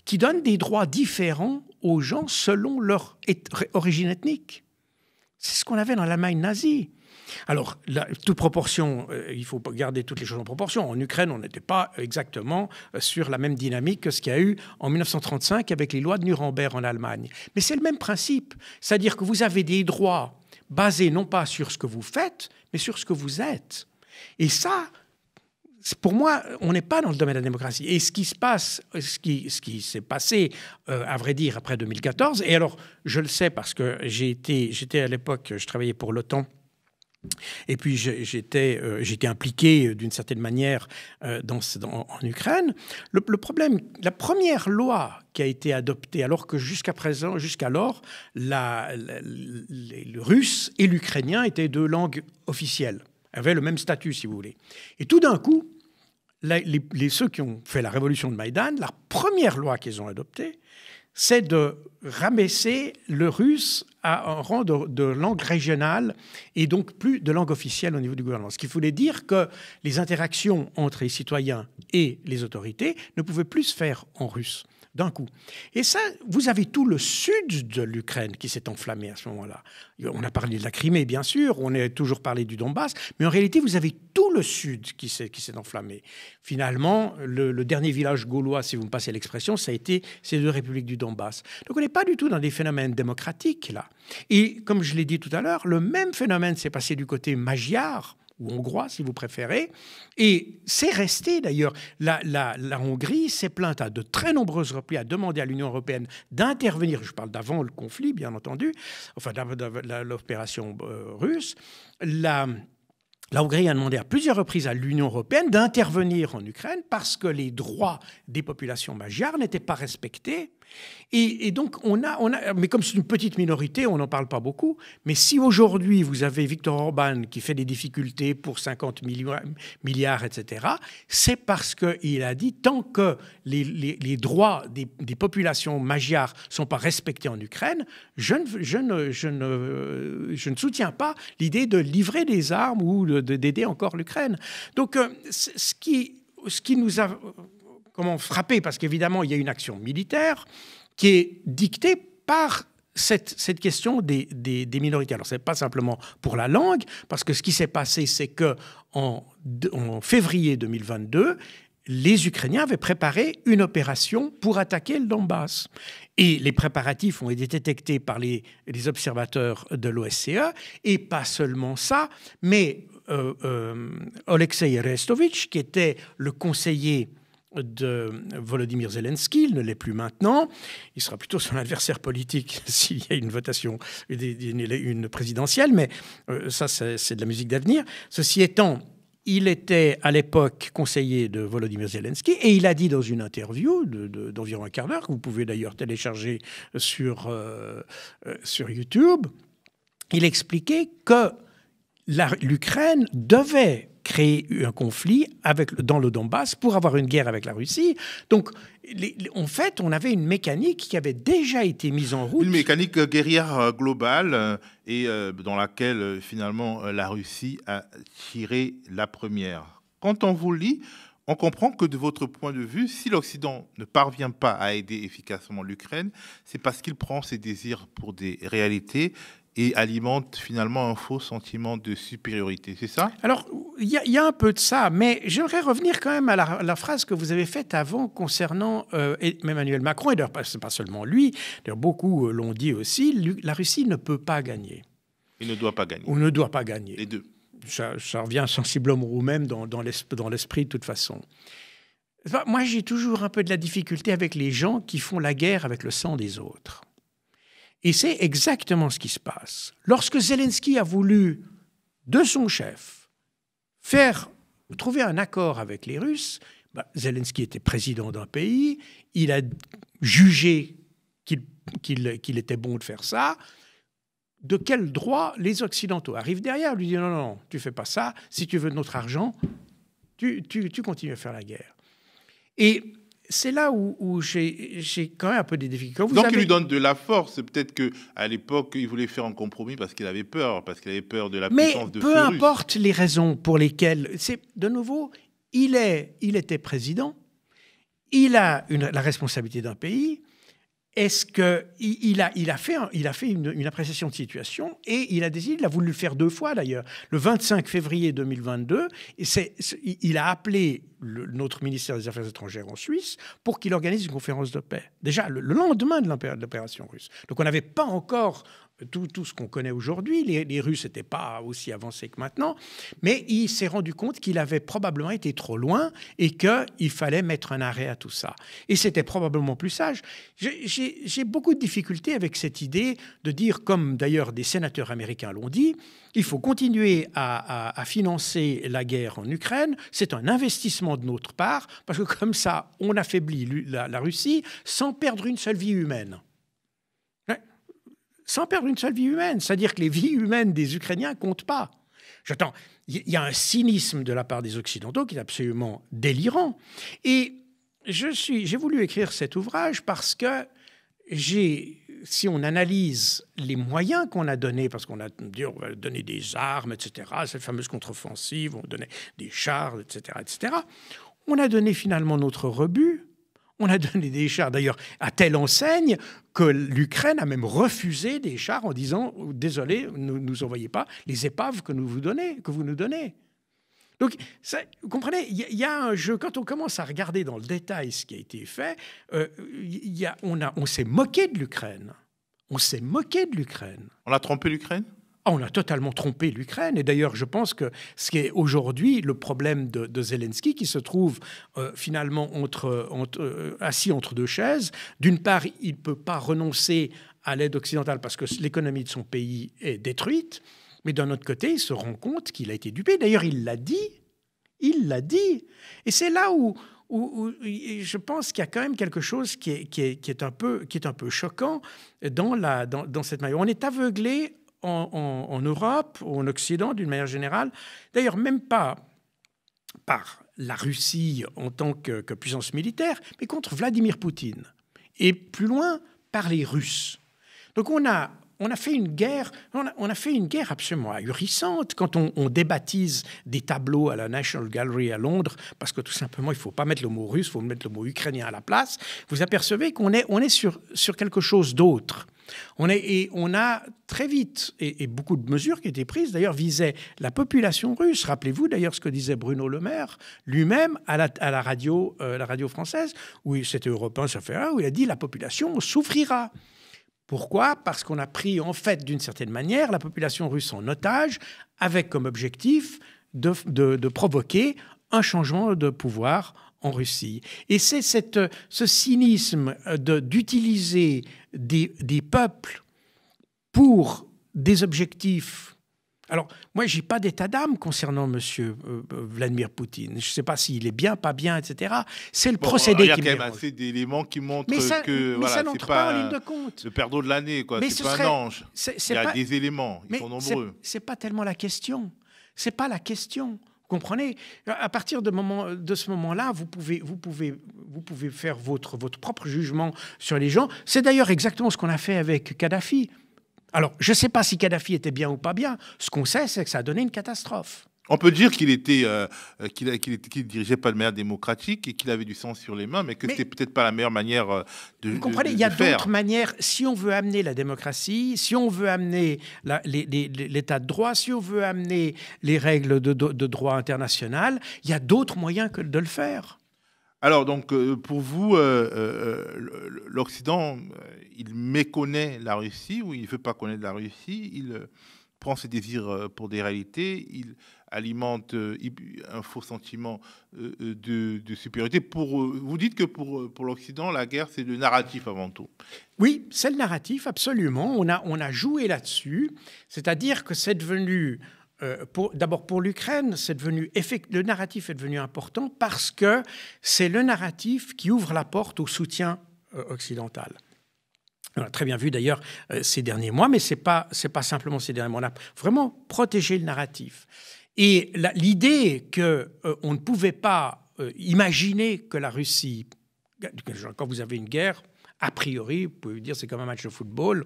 qui donne des droits différents aux gens selon leur origine ethnique. C'est ce qu'on avait dans l'Allemagne nazie. Alors, la, toute proportion, euh, il faut garder toutes les choses en proportion. En Ukraine, on n'était pas exactement euh, sur la même dynamique que ce qu'il y a eu en 1935 avec les lois de Nuremberg en Allemagne. Mais c'est le même principe, c'est-à-dire que vous avez des droits basés non pas sur ce que vous faites, mais sur ce que vous êtes. Et ça, pour moi, on n'est pas dans le domaine de la démocratie. Et ce qui se passe, ce qui, s'est passé, euh, à vrai dire, après 2014, et alors je le sais parce que j'étais à l'époque, je travaillais pour l'OTAN et puis euh, j'étais impliqué euh, d'une certaine manière euh, en Ukraine. Le, problème, la première loi qui a été adoptée, alors que jusqu'à présent, jusqu'alors, le russe et l'ukrainien étaient deux langues officielles, avaient le même statut, si vous voulez. Et tout d'un coup, ceux qui ont fait la révolution de Maïdan, la première loi qu'ils ont adoptée, c'est de ramasser le russe à un rang de, de, langue régionale et donc plus de langue officielle au niveau du gouvernement. Ce qui voulait dire que les interactions entre les citoyens et les autorités ne pouvaient plus se faire en russe d'un coup. Et ça, vous avez tout le sud de l'Ukraine qui s'est enflammé à ce moment-là. On a parlé de la Crimée, bien sûr, on a toujours parlé du Donbass, mais en réalité, vous avez tout le sud qui s'est, enflammé. Finalement, le, dernier village gaulois, si vous me passez l'expression, ça a été ces deux républiques du Donbass. Donc on n'est pas du tout dans des phénomènes démocratiques, là. Et comme je l'ai dit tout à l'heure, le même phénomène s'est passé du côté magyar ou hongrois si vous préférez. Et c'est resté d'ailleurs. La, Hongrie s'est plainte à de très nombreuses reprises, à demander à l'Union européenne d'intervenir. Je parle d'avant le conflit, bien entendu, enfin d'avant l'opération euh, russe. La, Hongrie a demandé à plusieurs reprises à l'Union européenne d'intervenir en Ukraine parce que les droits des populations majeures n'étaient pas respectés et, donc, on a, on a, mais comme c'est une petite minorité, on n'en parle pas beaucoup. Mais si aujourd'hui, vous avez Victor Orban qui fait des difficultés pour 50 milliards, etc., c'est parce qu'il a dit tant que les, droits des, populations magyares ne sont pas respectés en Ukraine, je ne, je ne, je ne, je ne soutiens pas l'idée de livrer des armes ou d'aider encore l'Ukraine. Donc, euh, ce qui, ce qui nous a comment frapper, parce qu'évidemment, il y a une action militaire qui est dictée par cette, cette, question des, minorités. Alors, ce n'est pas simplement pour la langue, parce que ce qui s'est passé, c'est que en, février 2022, les Ukrainiens avaient préparé une opération pour attaquer le Donbass. Et les préparatifs ont été détectés par les, observateurs de l'OSCE. Et pas seulement ça, mais euh, Alexei euh, Restovitch, qui était le conseiller de Volodymyr Zelensky, il ne l'est plus maintenant, il sera plutôt son adversaire politique s'il y a une votation, une, présidentielle, mais euh, ça c'est de la musique d'avenir. Ceci étant, il était à l'époque conseiller de Volodymyr Zelensky et il a dit dans une interview d'environ de, un quart d'heure, que vous pouvez d'ailleurs télécharger sur, euh, euh, sur YouTube, il expliquait que l'Ukraine devait créer un conflit avec, dans le Donbass pour avoir une guerre avec la Russie. Donc, en fait, on avait une mécanique qui avait déjà été mise en route. Une mécanique guerrière euh, globale euh, et euh, dans laquelle finalement la Russie a tiré la première. Quand on vous lit, on comprend que de votre point de vue, si l'Occident ne parvient pas à aider efficacement l'Ukraine, c'est parce qu'il prend ses désirs pour des réalités et alimente finalement un faux sentiment de supériorité, c'est ça Alors, il y, a un peu de ça, mais j'aimerais revenir quand même à la, phrase que vous avez faite avant concernant euh, Emmanuel Macron, et d'ailleurs pas, pas seulement lui, d'ailleurs beaucoup euh, l'ont dit aussi, la Russie ne peut pas gagner. Il ne doit pas gagner. Ou ne doit pas gagner. Les deux. Ça, revient sensiblement ou même dans, dans l'esprit de toute façon. Moi, j'ai toujours un peu de la difficulté avec les gens qui font la guerre avec le sang des autres. Et c'est exactement ce qui se passe. Lorsque Zelensky a voulu, de son chef, faire trouver un accord avec les Russes, bah, Zelensky était président d'un pays, il a jugé qu'il était bon de faire ça. De quel droit les Occidentaux arrivent derrière, lui disent non, non, tu fais pas ça, si tu veux notre argent, tu, continues à faire la guerre c'est là où, j'ai quand même un peu des difficultés. Donc il lui donne de la force. Peut-être que à l'époque, il voulait faire un compromis parce qu'il avait peur, parce qu'il avait peur de la Mais puissance de Mais peu importe les raisons pour lesquelles. C'est de nouveau, il est, il était président. Il a la responsabilité d'un pays est-ce qu'il a, fait, une, appréciation de situation et il a décidé, il a voulu le faire deux fois d'ailleurs. Le 25 février 2022, et il a appelé notre ministère des Affaires étrangères en Suisse pour qu'il organise une conférence de paix. Déjà le lendemain de l'opération russe. Donc on n'avait pas encore tout, ce qu'on connaît aujourd'hui. Les, Russes n'étaient pas aussi avancés que maintenant, mais il s'est rendu compte qu'il avait probablement été trop loin et qu'il fallait mettre un arrêt à tout ça. Et c'était probablement plus sage. J'ai beaucoup de difficultés avec cette idée de dire, comme d'ailleurs des sénateurs américains l'ont dit, il faut continuer à, financer la guerre en Ukraine. C'est un investissement de notre part, parce que comme ça, on affaiblit la Russie sans perdre une seule vie humaine sans perdre une seule vie humaine. C'est-à-dire que les vies humaines des Ukrainiens ne comptent pas. J'attends, il y a un cynisme de la part des Occidentaux qui est absolument délirant. Et je suis, j'ai voulu écrire cet ouvrage parce que j'ai, si on analyse les moyens qu'on a donnés, parce qu'on a dit on va donner des armes, etc., cette fameuse contre-offensive, on donnait des chars, etc., etc., on a donné finalement notre rebut on a donné des chars, d'ailleurs, à telle enseigne que l'Ukraine a même refusé des chars en disant Désolé, ne nous, envoyez pas les épaves que, nous vous donnez, nous donnez. Donc, vous comprenez, il y, a un jeu. Quand on commence à regarder dans le détail ce qui a été fait, euh, a, on, a, on s'est moqué de l'Ukraine. On s'est moqué de l'Ukraine. On a trompé l'Ukraine on a totalement trompé l'Ukraine. Et d'ailleurs, je pense que ce qui est aujourd'hui le problème de, Zelensky, qui se trouve euh, finalement euh, assis entre deux chaises, d'une part, il ne peut pas renoncer à l'aide occidentale parce que l'économie de son pays est détruite, mais d'un autre côté, il se rend compte qu'il a été dupé. D'ailleurs, il l'a dit. Il l'a dit. Et c'est là où, je pense qu'il y a quand même quelque chose qui est, un, peu, choquant dans, dans cette manière. On est aveuglé en, Europe, en Occident d'une manière générale, d'ailleurs même pas par la Russie en tant que, puissance militaire, mais contre Vladimir Poutine, et plus loin par les Russes. Donc on a, on a fait une guerre, on a, fait une guerre absolument ahurissante quand on, débaptise des tableaux à la National Gallery à Londres, parce que tout simplement il ne faut pas mettre le mot russe, il faut mettre le mot ukrainien à la place. Vous apercevez qu'on est, on est sur, sur quelque chose d'autre. On, est, et on a très vite, et, beaucoup de mesures qui étaient prises d'ailleurs, visaient la population russe. Rappelez-vous d'ailleurs ce que disait Bruno Le Maire lui-même à, la, à la, radio, euh, la, radio, française, où c'était européen, ça fait où il a dit la population souffrira. Pourquoi Parce qu'on a pris en fait, d'une certaine manière, la population russe en otage, avec comme objectif de, de, de provoquer un changement de pouvoir en Russie. Et c'est ce cynisme euh, d'utiliser des, peuples pour des objectifs. Alors, moi, je n'ai pas d'état d'âme concernant M. Euh, euh, Vladimir Poutine. Je ne sais pas s'il est bien, pas bien, etc. C'est le procédé qui Il y a quand même assez qui montrent que voilà, pas, de Le perdreau de l'année, quoi. C'est pas un ange. Il y a des éléments. Ils sont nombreux. ce n'est pas tellement la question. Ce n'est pas la question. Vous comprenez À partir de, ce moment-là, vous pouvez, faire votre propre jugement sur les gens. C'est d'ailleurs exactement ce qu'on a fait avec Kadhafi. Alors, je ne sais pas si Kadhafi était bien ou pas bien. Ce qu'on sait, c'est que ça a donné une catastrophe. On peut dire euh, euh, qu'il était, qu'il dirigeait pas de manière démocratique et qu'il avait du sang sur les mains, mais que c'était peut-être pas la meilleure manière euh, de. Vous comprenez, il y a d'autres manières. Si on veut amener la démocratie, si on veut amener l'état de droit, si on veut amener les règles de, droit international, il y a d'autres moyens que de le faire. Alors, donc, pour vous, l'Occident, il méconnaît la Russie ou il ne veut pas connaître la Russie, il prend ses désirs pour des réalités, il, alimente euh, un faux sentiment euh, euh, de, supériorité. Pour, vous dites que pour, l'Occident, la guerre, c'est le narratif avant tout. Oui, c'est le narratif, absolument. On a, on a joué là-dessus. C'est-à-dire que c'est devenu... D'abord pour l'Ukraine, c'est devenu le narratif est devenu important parce que c'est le narratif qui ouvre la porte au soutien occidental. On a très bien vu d'ailleurs ces derniers mois, mais ce n'est pas, pas simplement ces derniers mois. On a vraiment protégé le narratif. Et l'idée qu'on euh, on ne pouvait pas euh, imaginer que la Russie, quand vous avez une guerre, a priori, vous pouvez dire c'est comme un match de football,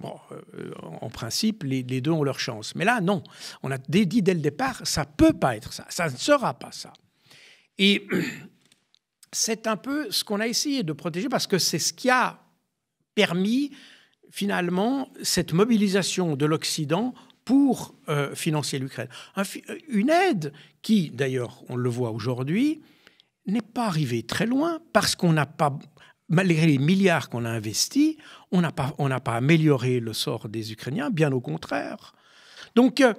Bon, euh, en principe, les, deux ont leur chance. Mais là, non. On a dit dès le départ, ça peut pas être ça. Ça ne sera pas ça. Et c'est un peu ce qu'on a essayé de protéger parce que c'est ce qui a permis finalement cette mobilisation de l'Occident pour euh, financer l'Ukraine. Euh, une aide qui, d'ailleurs, on le voit aujourd'hui, n'est pas arrivée très loin parce qu'on n'a pas, malgré les milliards qu'on a investis, on n'a pas, pas amélioré le sort des Ukrainiens, bien au contraire. Donc, euh,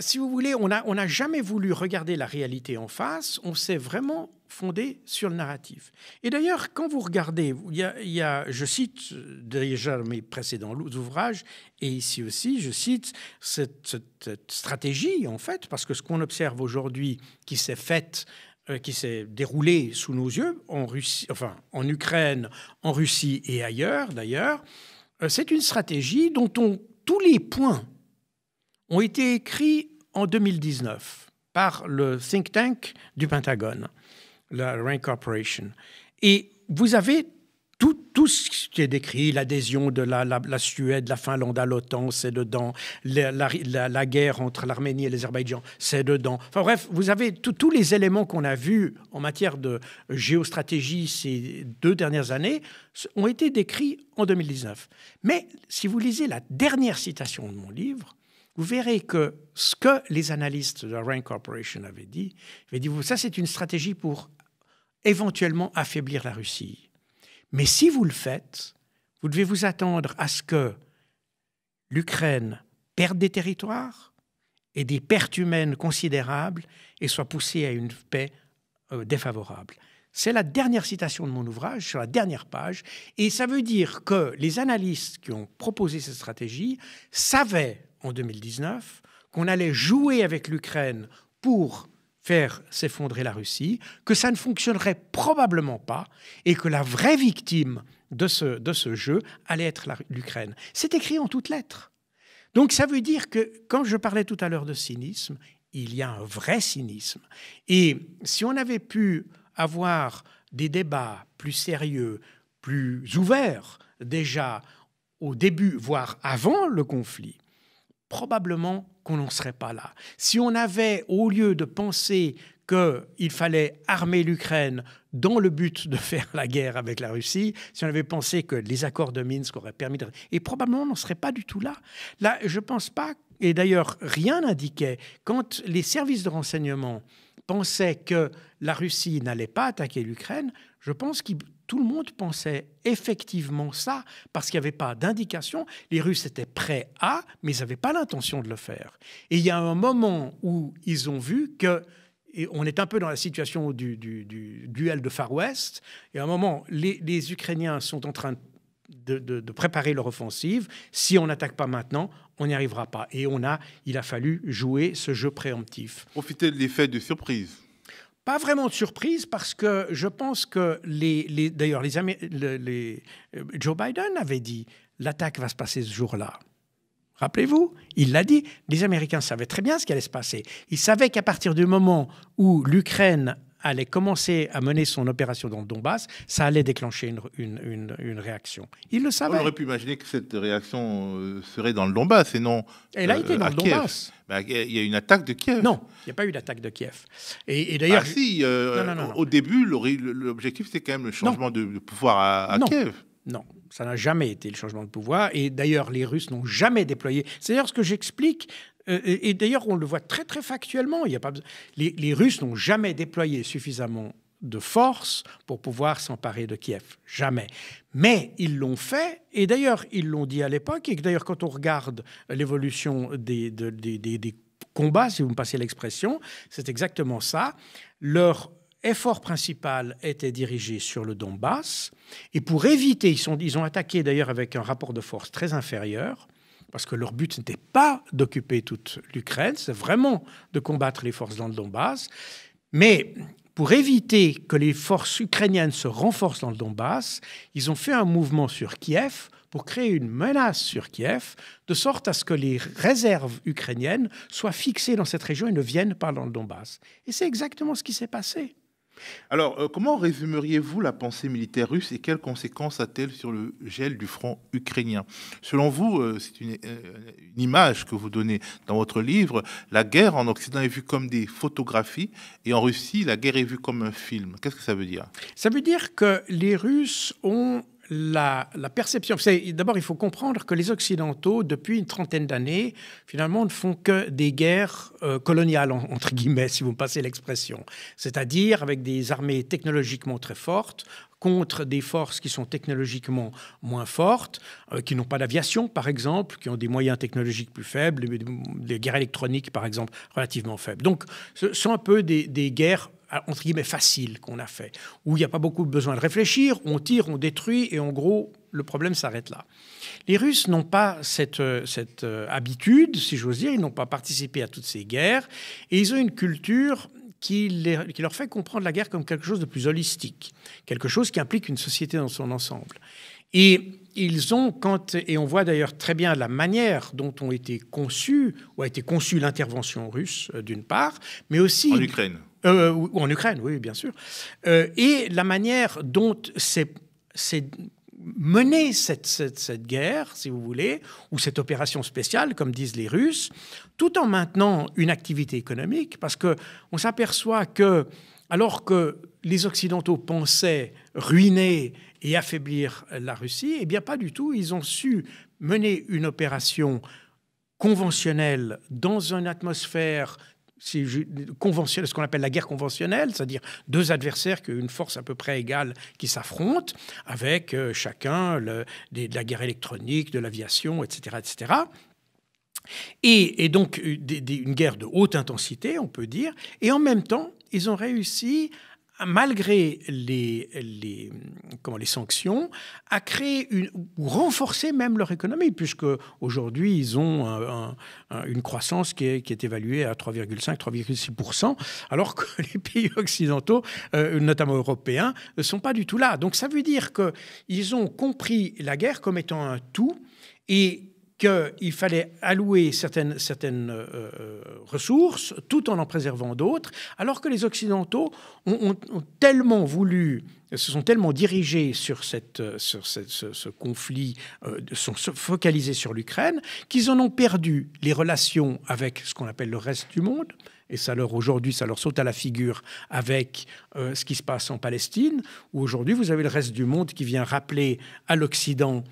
si vous voulez, on n'a on a jamais voulu regarder la réalité en face, on sait vraiment fondée sur le narratif. Et d'ailleurs, quand vous regardez, il y, a, je cite déjà mes précédents ouvrages, et ici aussi, je cite cette, stratégie, en fait, parce que ce qu'on observe aujourd'hui, qui s'est faite, euh, qui s'est déroulé sous nos yeux, en, Russie, enfin, en Ukraine, en Russie et ailleurs, d'ailleurs, euh, c'est une stratégie dont tous les points ont été écrits en 2019 par le think tank du Pentagone la Rain Corporation. Et vous avez tout, tout, ce qui est décrit, l'adhésion de la, Suède, la Finlande à l'OTAN, c'est dedans, la, guerre entre l'Arménie et l'Azerbaïdjan, c'est dedans. Enfin bref, vous avez tous les éléments qu'on a vus en matière de géostratégie ces deux dernières années ont été décrits en 2019. Mais si vous lisez la dernière citation de mon livre, vous verrez que ce que les analystes de la Rand Corporation avaient dit, avaient dit, ça c'est une stratégie pour éventuellement affaiblir la Russie. Mais si vous le faites, vous devez vous attendre à ce que l'Ukraine perde des territoires et des pertes humaines considérables et soit poussée à une paix euh, défavorable. C'est la dernière citation de mon ouvrage, sur la dernière page, et ça veut dire que les analystes qui ont proposé cette stratégie savaient en 2019 qu'on allait jouer avec l'Ukraine pour faire s'effondrer la Russie, que ça ne fonctionnerait probablement pas et que la vraie victime de ce, de ce jeu allait être l'Ukraine. C'est écrit en toutes lettres. Donc ça veut dire que quand je parlais tout à l'heure de cynisme, il y a un vrai cynisme. Et si on avait pu avoir des débats plus sérieux, plus ouverts déjà au début, voire avant le conflit, probablement qu'on n'en serait pas là. Si on avait, au lieu de penser qu'il fallait armer l'Ukraine dans le but de faire la guerre avec la Russie, si on avait pensé que les accords de Minsk auraient permis de... Et probablement, on n'en serait pas du tout là. Là, je ne pense pas, et d'ailleurs, rien n'indiquait, quand les services de renseignement pensaient que la Russie n'allait pas attaquer l'Ukraine, je pense qu'ils tout le monde pensait effectivement ça, parce qu'il n'y avait pas d'indication. Les Russes étaient prêts à, mais ils n'avaient pas l'intention de le faire. Et il y a un moment où ils ont vu que on est un peu dans la situation du, duel de Far West. Et à un moment, les, les Ukrainiens sont en train de, préparer leur offensive. Si on n'attaque pas maintenant, on n'y arrivera pas. Et on a, il a fallu jouer ce jeu préemptif. Profiter de l'effet de surprise. Pas vraiment de surprise parce que je pense que les, d'ailleurs les, les, euh, Joe Biden avait dit l'attaque va se passer ce jour-là. Rappelez-vous, il l'a dit, les Américains savaient très bien ce qui allait se passer. Ils savaient qu'à partir du moment où l'Ukraine allait commencer à mener son opération dans le Donbass, ça allait déclencher une, réaction. Il le savait. On aurait pu imaginer que cette réaction euh, serait dans le Donbass et non. Elle a été euh, dans le Donbass. Bah, il y a eu une attaque de Kiev. Non, il n'y a pas eu d'attaque de Kiev. Et, d'ailleurs. Ah, euh, au début, l'objectif, c'était quand même le changement de, pouvoir à Kiev. Non, ça n'a jamais été le changement de pouvoir. Et d'ailleurs, les Russes n'ont jamais déployé. C'est d'ailleurs ce que j'explique euh, et, d'ailleurs, on le voit très très factuellement. Il a pas les, Russes n'ont jamais déployé suffisamment de forces pour pouvoir s'emparer de Kiev. Jamais. Mais ils l'ont fait, et d'ailleurs, ils l'ont dit à l'époque, et d'ailleurs, quand on regarde l'évolution des, combats, si vous me passez l'expression, c'est exactement ça. Leur effort principal était dirigé sur le Donbass, et pour éviter, ils, sont, ils ont attaqué d'ailleurs avec un rapport de force très inférieur, parce que leur but n'était pas d'occuper toute l'Ukraine, c'est vraiment de combattre les forces dans le Donbass. Mais pour éviter que les forces ukrainiennes se renforcent dans le Donbass, ils ont fait un mouvement sur Kiev pour créer une menace sur Kiev, de sorte à ce que les réserves ukrainiennes soient fixées dans cette région et ne viennent pas dans le Donbass. Et c'est exactement ce qui s'est passé. Alors, euh, comment résumeriez-vous la pensée militaire russe et quelles conséquences a-t-elle sur le gel du front ukrainien Selon vous, euh, c'est une, euh, une, image que vous donnez dans votre livre, la guerre en Occident est vue comme des photographies et en Russie, la guerre est vue comme un film. Qu'est-ce que ça veut dire Ça veut dire que les Russes ont la, perception. D'abord, il faut comprendre que les Occidentaux, depuis une trentaine d'années, finalement, ne font que des guerres euh, coloniales, entre guillemets, si vous me passez l'expression. C'est-à-dire avec des armées technologiquement très fortes, contre des forces qui sont technologiquement moins fortes, euh, qui n'ont pas d'aviation, par exemple, qui ont des moyens technologiques plus faibles, des guerres électroniques, par exemple, relativement faibles. Donc, ce sont un peu des guerres entre guillemets, facile qu'on a fait, où il n'y a pas beaucoup besoin de réfléchir, on tire, on détruit, et en gros, le problème s'arrête là. Les Russes n'ont pas cette, euh, cette euh, habitude, si j'ose dire, ils n'ont pas participé à toutes ces guerres, et ils ont une culture qui, les, qui, leur fait comprendre la guerre comme quelque chose de plus holistique, quelque chose qui implique une société dans son ensemble. Et ils ont, quand, et on voit d'ailleurs très bien la manière dont ont été conçues, ou a été conçue l'intervention russe, euh, d'une part, mais aussi... En Ukraine. Euh, en Ukraine, oui, bien sûr, euh, et la manière dont c'est mené cette, cette, cette, guerre, si vous voulez, ou cette opération spéciale, comme disent les Russes, tout en maintenant une activité économique, parce qu'on s'aperçoit que, alors que les Occidentaux pensaient ruiner et affaiblir la Russie, eh bien pas du tout, ils ont su mener une opération conventionnelle dans une atmosphère conventionnel, ce qu'on appelle la guerre conventionnelle, c'est-à-dire deux adversaires qui ont une force à peu près égale qui s'affrontent, avec euh, chacun de la guerre électronique, de l'aviation, etc., etc. Et, donc euh, une guerre de haute intensité, on peut dire, et en même temps, ils ont réussi malgré les, comment, les sanctions, a créé ou renforcé même leur économie, puisque aujourd'hui, ils ont une croissance qui est, qui est évaluée à 3,5-3,6%, alors que les pays occidentaux, euh, notamment européens, ne sont pas du tout là. Donc ça veut dire qu'ils ont compris la guerre comme étant un tout et qu'il fallait allouer certaines, certaines euh, euh, ressources tout en en préservant d'autres, alors que les Occidentaux ont, tellement voulu se sont tellement dirigés sur, cette, euh, sur ce, conflit, se sont focalisés sur l'Ukraine, qu'ils en ont perdu les relations avec ce qu'on appelle le reste du monde, et ça leur aujourd'hui, ça leur saute à la figure avec ce qui se passe en Palestine, où aujourd'hui vous avez le reste du monde qui vient rappeler à l'Occident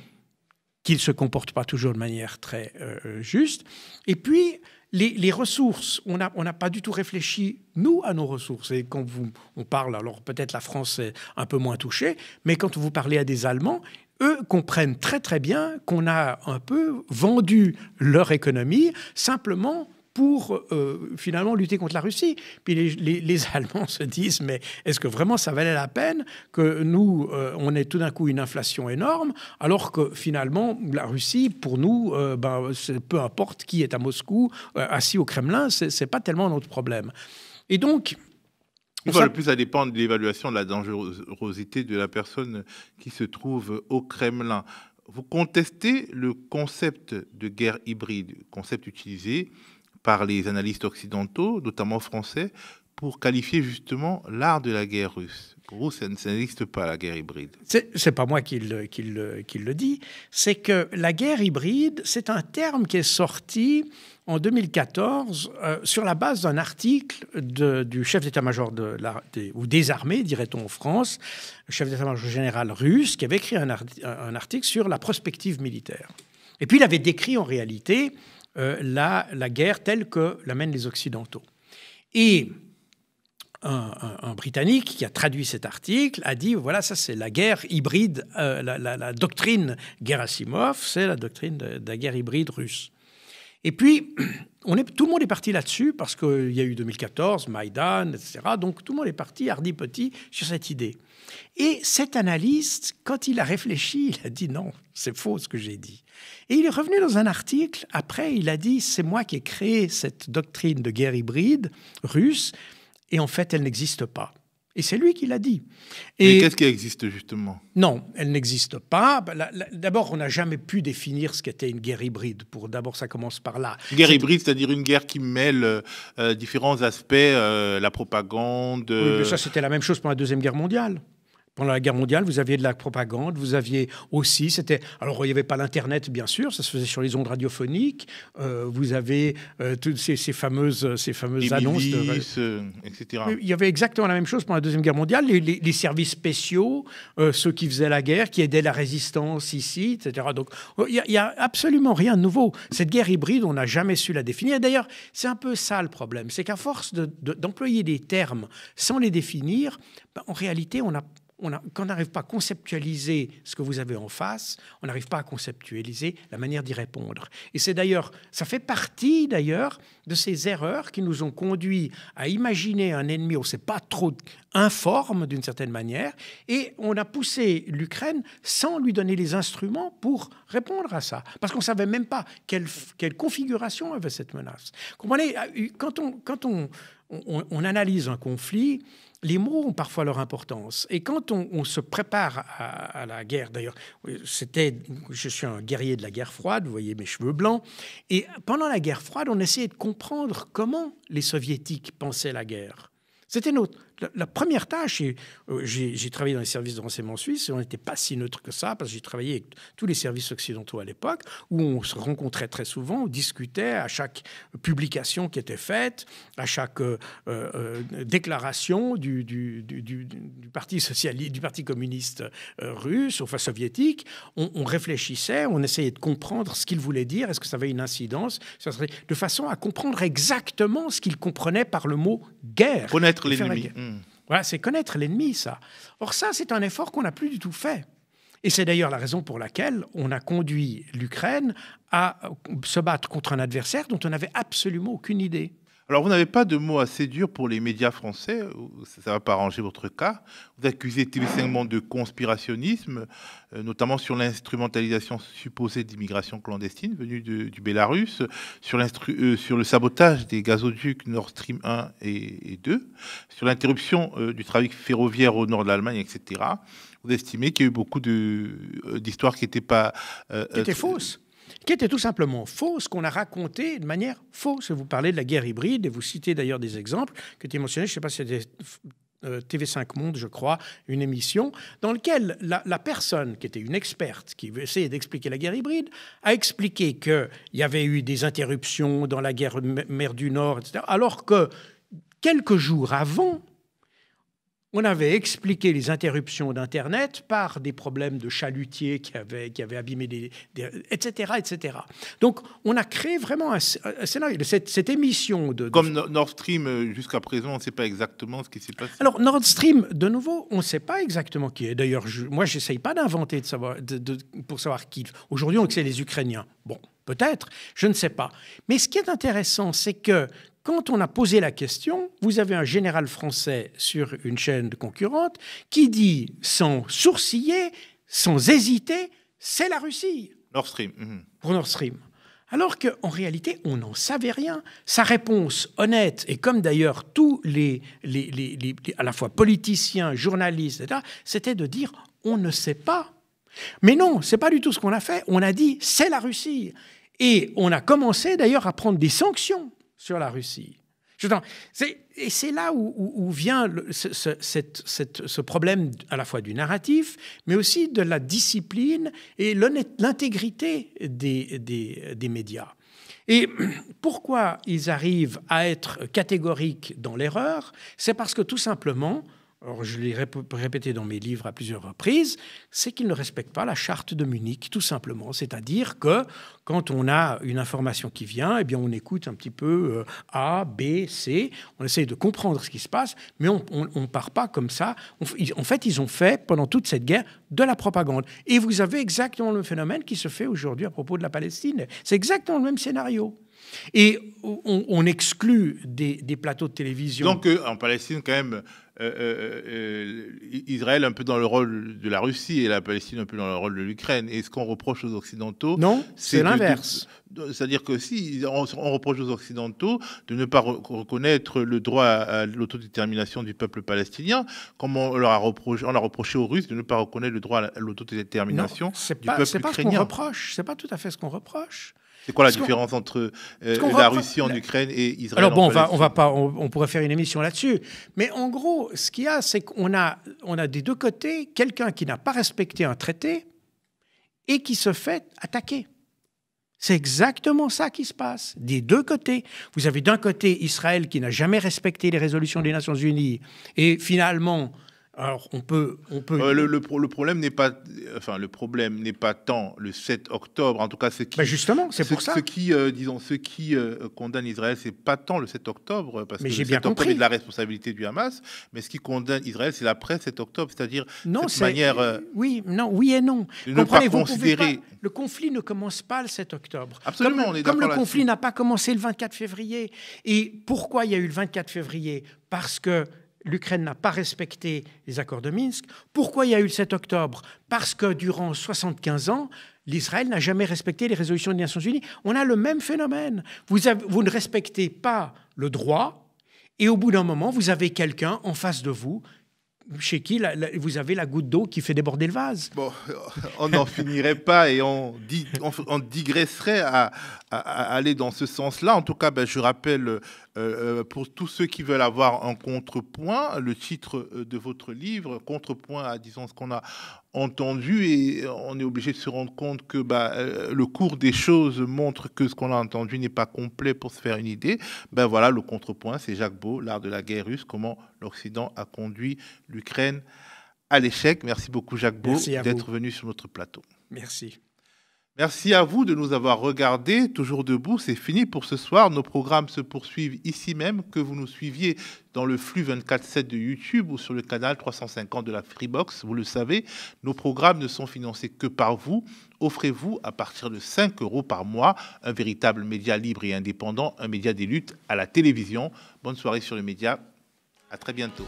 qu'il ne se comporte pas toujours de manière très euh, juste. Et puis, les, ressources, on n'a on pas du tout réfléchi, nous, à nos ressources. Et quand vous, on parle, alors peut-être la France est un peu moins touchée, mais quand vous parlez à des Allemands, eux comprennent très très bien qu'on a un peu vendu leur économie simplement pour euh, finalement lutter contre la Russie. Puis les, Allemands se disent, mais est-ce que vraiment ça valait la peine que nous, euh, on ait tout d'un coup une inflation énorme, alors que finalement, la Russie, pour nous, euh, ben, peu importe qui est à Moscou, assis au Kremlin, c'est pas tellement notre problème. Et donc, le plus ça dépendre de l'évaluation de la dangerosité de la personne qui se trouve au Kremlin. Vous contestez le concept de guerre hybride, concept utilisé par les analystes occidentaux, notamment français, pour qualifier justement l'art de la guerre russe. Pour vous, ça, n'existe pas, la guerre hybride. C'est pas moi qui le, qui dit. C'est que la guerre hybride, c'est un terme qui est sorti en 2014 euh, sur la base d'un article du chef d'état-major ou des armées, dirait-on en France, chef d'état-major général russe, qui avait écrit un, article sur la prospective militaire. Et puis il avait décrit en réalité euh, la, guerre telle que l'amènent les Occidentaux. Et un, Britannique qui a traduit cet article a dit voilà, ça c'est la guerre hybride, euh, la, la, la, doctrine Gerasimov, c'est la doctrine de, la guerre hybride russe. Et puis, on tout le monde est parti là-dessus parce qu'il y a eu 2014, Maïdan, etc. Donc tout le monde est parti, hardi petit, sur cette idée. Et cet analyste, quand il a réfléchi, il a dit non, c'est faux ce que j'ai dit. Et il est revenu dans un article, après il a dit c'est moi qui ai créé cette doctrine de guerre hybride russe, et en fait elle n'existe pas. Et c'est lui qui l'a dit. Et qu'est-ce qui existe justement Non, elle n'existe pas. Bah, d'abord, on n'a jamais pu définir ce qu'était une guerre hybride. Pour d'abord, ça commence par là. Une guerre hybride, c'est-à-dire une guerre qui mêle euh, différents aspects, euh, la propagande. Oui, euh, ça, c'était la même chose pendant la deuxième guerre mondiale pendant la guerre mondiale, vous aviez de la propagande, vous aviez aussi, c'était, alors il n'y avait pas l'internet bien sûr, ça se faisait sur les ondes radiophoniques, euh, vous avez euh, toutes ces, fameuses, ces fameuses annonces, euh, Il y avait exactement la même chose pendant la deuxième guerre mondiale, les, services spéciaux, ceux qui faisaient la guerre, qui aidaient la résistance ici, etc. Donc oh, il n'y a, absolument rien de nouveau. Cette guerre hybride, on n'a jamais su la définir. d'ailleurs, c'est un peu ça le problème, c'est qu'à force d'employer des termes sans les définir, ben, en réalité, on n'a on quand on n'arrive pas à conceptualiser ce que vous avez en face, on n'arrive pas à conceptualiser la manière d'y répondre. Et c'est d'ailleurs, ça fait partie d'ailleurs de ces erreurs qui nous ont conduits à imaginer un ennemi, on ne sait pas trop, informe d'une certaine manière, et on a poussé l'Ukraine sans lui donner les instruments pour répondre à ça, parce qu'on ne savait même pas quelle, configuration avait cette menace. Comprenez, quand on analyse un conflit, les mots ont parfois leur importance. Et quand on, se prépare à, à la guerre, d'ailleurs, euh, c'était, je suis un guerrier de la guerre froide, vous voyez mes cheveux blancs, et pendant la guerre froide, on essayait de comprendre comment les soviétiques pensaient la guerre. C'était notre la, première tâche, euh, j'ai travaillé dans les services de renseignement suisse, et on n'était pas si neutre que ça, parce que j'ai travaillé avec tous les services occidentaux à l'époque, où on se rencontrait très souvent, on discutait à chaque publication qui était faite, à chaque euh, euh, déclaration du, parti socialiste, du parti communiste russe, enfin soviétique, on, réfléchissait, on essayait de comprendre ce qu'il voulait dire, est-ce que ça avait une incidence, de façon à comprendre exactement ce qu'il comprenait par le mot guerre. Connaître l'ennemi. Mmh. Voilà, c'est connaître l'ennemi, ça. Or, ça, c'est un effort qu'on n'a plus du tout fait. Et c'est d'ailleurs la raison pour laquelle on a conduit l'Ukraine à se battre contre un adversaire dont on n'avait absolument aucune idée. Alors, vous n'avez pas de mots assez durs pour les médias français, ça ne va pas arranger votre cas. Vous accusez TV5 de conspirationnisme, euh, notamment sur l'instrumentalisation supposée d'immigration clandestine venue du Bélarus, sur, euh, sur, le sabotage des gazoducs Nord Stream 1 et, 2, sur l'interruption euh, du trafic ferroviaire au nord de l'Allemagne, etc. Vous estimez qu'il y a eu beaucoup d'histoires qui n'étaient pas... qui étaient fausses qui était tout simplement faux, ce qu'on a raconté de manière fausse. Vous parlez de la guerre hybride et vous citez d'ailleurs des exemples que tu mentionnés, je ne sais pas si c'était euh, TV5 Monde, je crois, une émission dans laquelle la, la personne qui était une experte, qui essayait d'expliquer la guerre hybride, a expliqué qu'il y avait eu des interruptions dans la guerre mer du Nord, etc., alors que quelques jours avant, on avait expliqué les interruptions d'Internet par des problèmes de chalutiers qui avaient, qui abîmé des, etc., etc. Donc, on a créé vraiment un, scénario. Cette, cette émission de, Comme Nord Stream, euh, jusqu'à présent, on ne sait pas exactement ce qui s'est passé. Alors, Nord Stream, de nouveau, on ne sait pas exactement qui est. D'ailleurs, je, moi, pas d'inventer de savoir, pour savoir qui. Aujourd'hui, on sait les Ukrainiens. Bon, peut-être, je ne sais pas. Mais ce qui est intéressant, c'est que quand on a posé la question, vous avez un général français sur une chaîne de concurrente qui dit sans sourciller, sans hésiter, c'est la Russie. Nord Stream. Mm-hmm. Pour Nord Stream. Alors qu'en réalité, on n'en savait rien. Sa réponse honnête, et comme d'ailleurs tous les, à la fois politiciens, journalistes, etc., c'était de dire on ne sait pas. Mais non, c'est pas du tout ce qu'on a fait. On a dit c'est la Russie. Et on a commencé d'ailleurs à prendre des sanctions sur la Russie. Et c'est là où, vient ce, problème à la fois du narratif, mais aussi de la discipline et l'intégrité des, des médias. Et pourquoi ils arrivent à être catégoriques dans l'erreur C'est parce que tout simplement, je l'ai répété dans mes livres à plusieurs reprises, c'est qu'ils ne respectent pas la charte de Munich, tout simplement. C'est-à-dire que quand on a une information qui vient, eh bien on écoute un petit peu euh, A, B, C, on essaye de comprendre ce qui se passe, mais on ne part pas comme ça. en fait, ils ont fait, pendant toute cette guerre, de la propagande. Et vous avez exactement le phénomène qui se fait aujourd'hui à propos de la Palestine. C'est exactement le même scénario. Et on, exclut des, plateaux de télévision. Donc en Palestine, quand même, euh, euh, euh, Israël un peu dans le rôle de la Russie et la Palestine un peu dans le rôle de l'Ukraine. Et ce qu'on reproche aux Occidentaux, non, c'est l'inverse. C'est-à-dire que si on, reproche aux Occidentaux de ne pas reconnaître le droit à, l'autodétermination du peuple palestinien, comment on leur a reproché, on a reproché aux Russes de ne pas reconnaître le droit à l'autodétermination du peuple ukrainien. C'est pas ce qu'on reproche. C'est pas tout à fait ce qu'on reproche. C'est quoi la différence entre euh, la Russie en Ukraine et Israël Alors bon, on va, on va pas, on, pourrait faire une émission là-dessus, mais en gros, ce qu'il y a, c'est qu'on a, on a des deux côtés quelqu'un qui n'a pas respecté un traité et qui se fait attaquer. C'est exactement ça qui se passe, des deux côtés. Vous avez d'un côté Israël qui n'a jamais respecté les résolutions des Nations Unies et finalement alors, on peut. On peut... Euh, le, problème n'est pas, enfin, le problème n'est pas tant le 7 octobre. En tout cas, ce qui, bah, justement, c'est pour ça. Ce qui, euh, disons, ce qui euh, condamne Israël, c'est pas tant le 7 octobre, parce que le 7 bien octobre de la responsabilité du Hamas, mais ce qui condamne Israël, c'est l'après 7 octobre, c'est-à-dire non, cette manière. oui, non, oui et non. Comprenez-vous, le conflit ne commence pas le 7 octobre. Absolument, on est Comme le conflit n'a pas commencé le 24 février. Et pourquoi il y a eu le 24 février Parce que l'Ukraine n'a pas respecté les accords de Minsk. Pourquoi il y a eu le 7 octobre Parce que durant 75 ans, l'Israël n'a jamais respecté les résolutions des Nations Unies. On a le même phénomène. Vous, vous ne respectez pas le droit et au bout d'un moment, vous avez quelqu'un en face de vous chez qui vous avez la goutte d'eau qui fait déborder le vase. Bon, on n'en finirait pas et on, digresserait à, aller dans ce sens-là. En tout cas, ben, je rappelle euh, euh, pour tous ceux qui veulent avoir un contrepoint, le titre euh, de votre livre, contrepoint à, disons, ce qu'on a entendu et on est obligé de se rendre compte que bah, euh, le cours des choses montre que ce qu'on a entendu n'est pas complet pour se faire une idée. Ben voilà, le contrepoint, c'est Jacques Beau, l'art de la guerre russe, comment l'Occident a conduit l'Ukraine à l'échec. Merci beaucoup Jacques Beau d'être venu sur notre plateau. Merci. Merci à vous de nous avoir regardés. Toujours debout, c'est fini pour ce soir. Nos programmes se poursuivent ici même, que vous nous suiviez dans le flux 24-7 de YouTube ou sur le canal 350 de la Freebox. Vous le savez, nos programmes ne sont financés que par vous. Offrez-vous, à partir de 5 euros par mois, un véritable média libre et indépendant, un média des luttes à la télévision. Bonne soirée sur les médias. À très bientôt.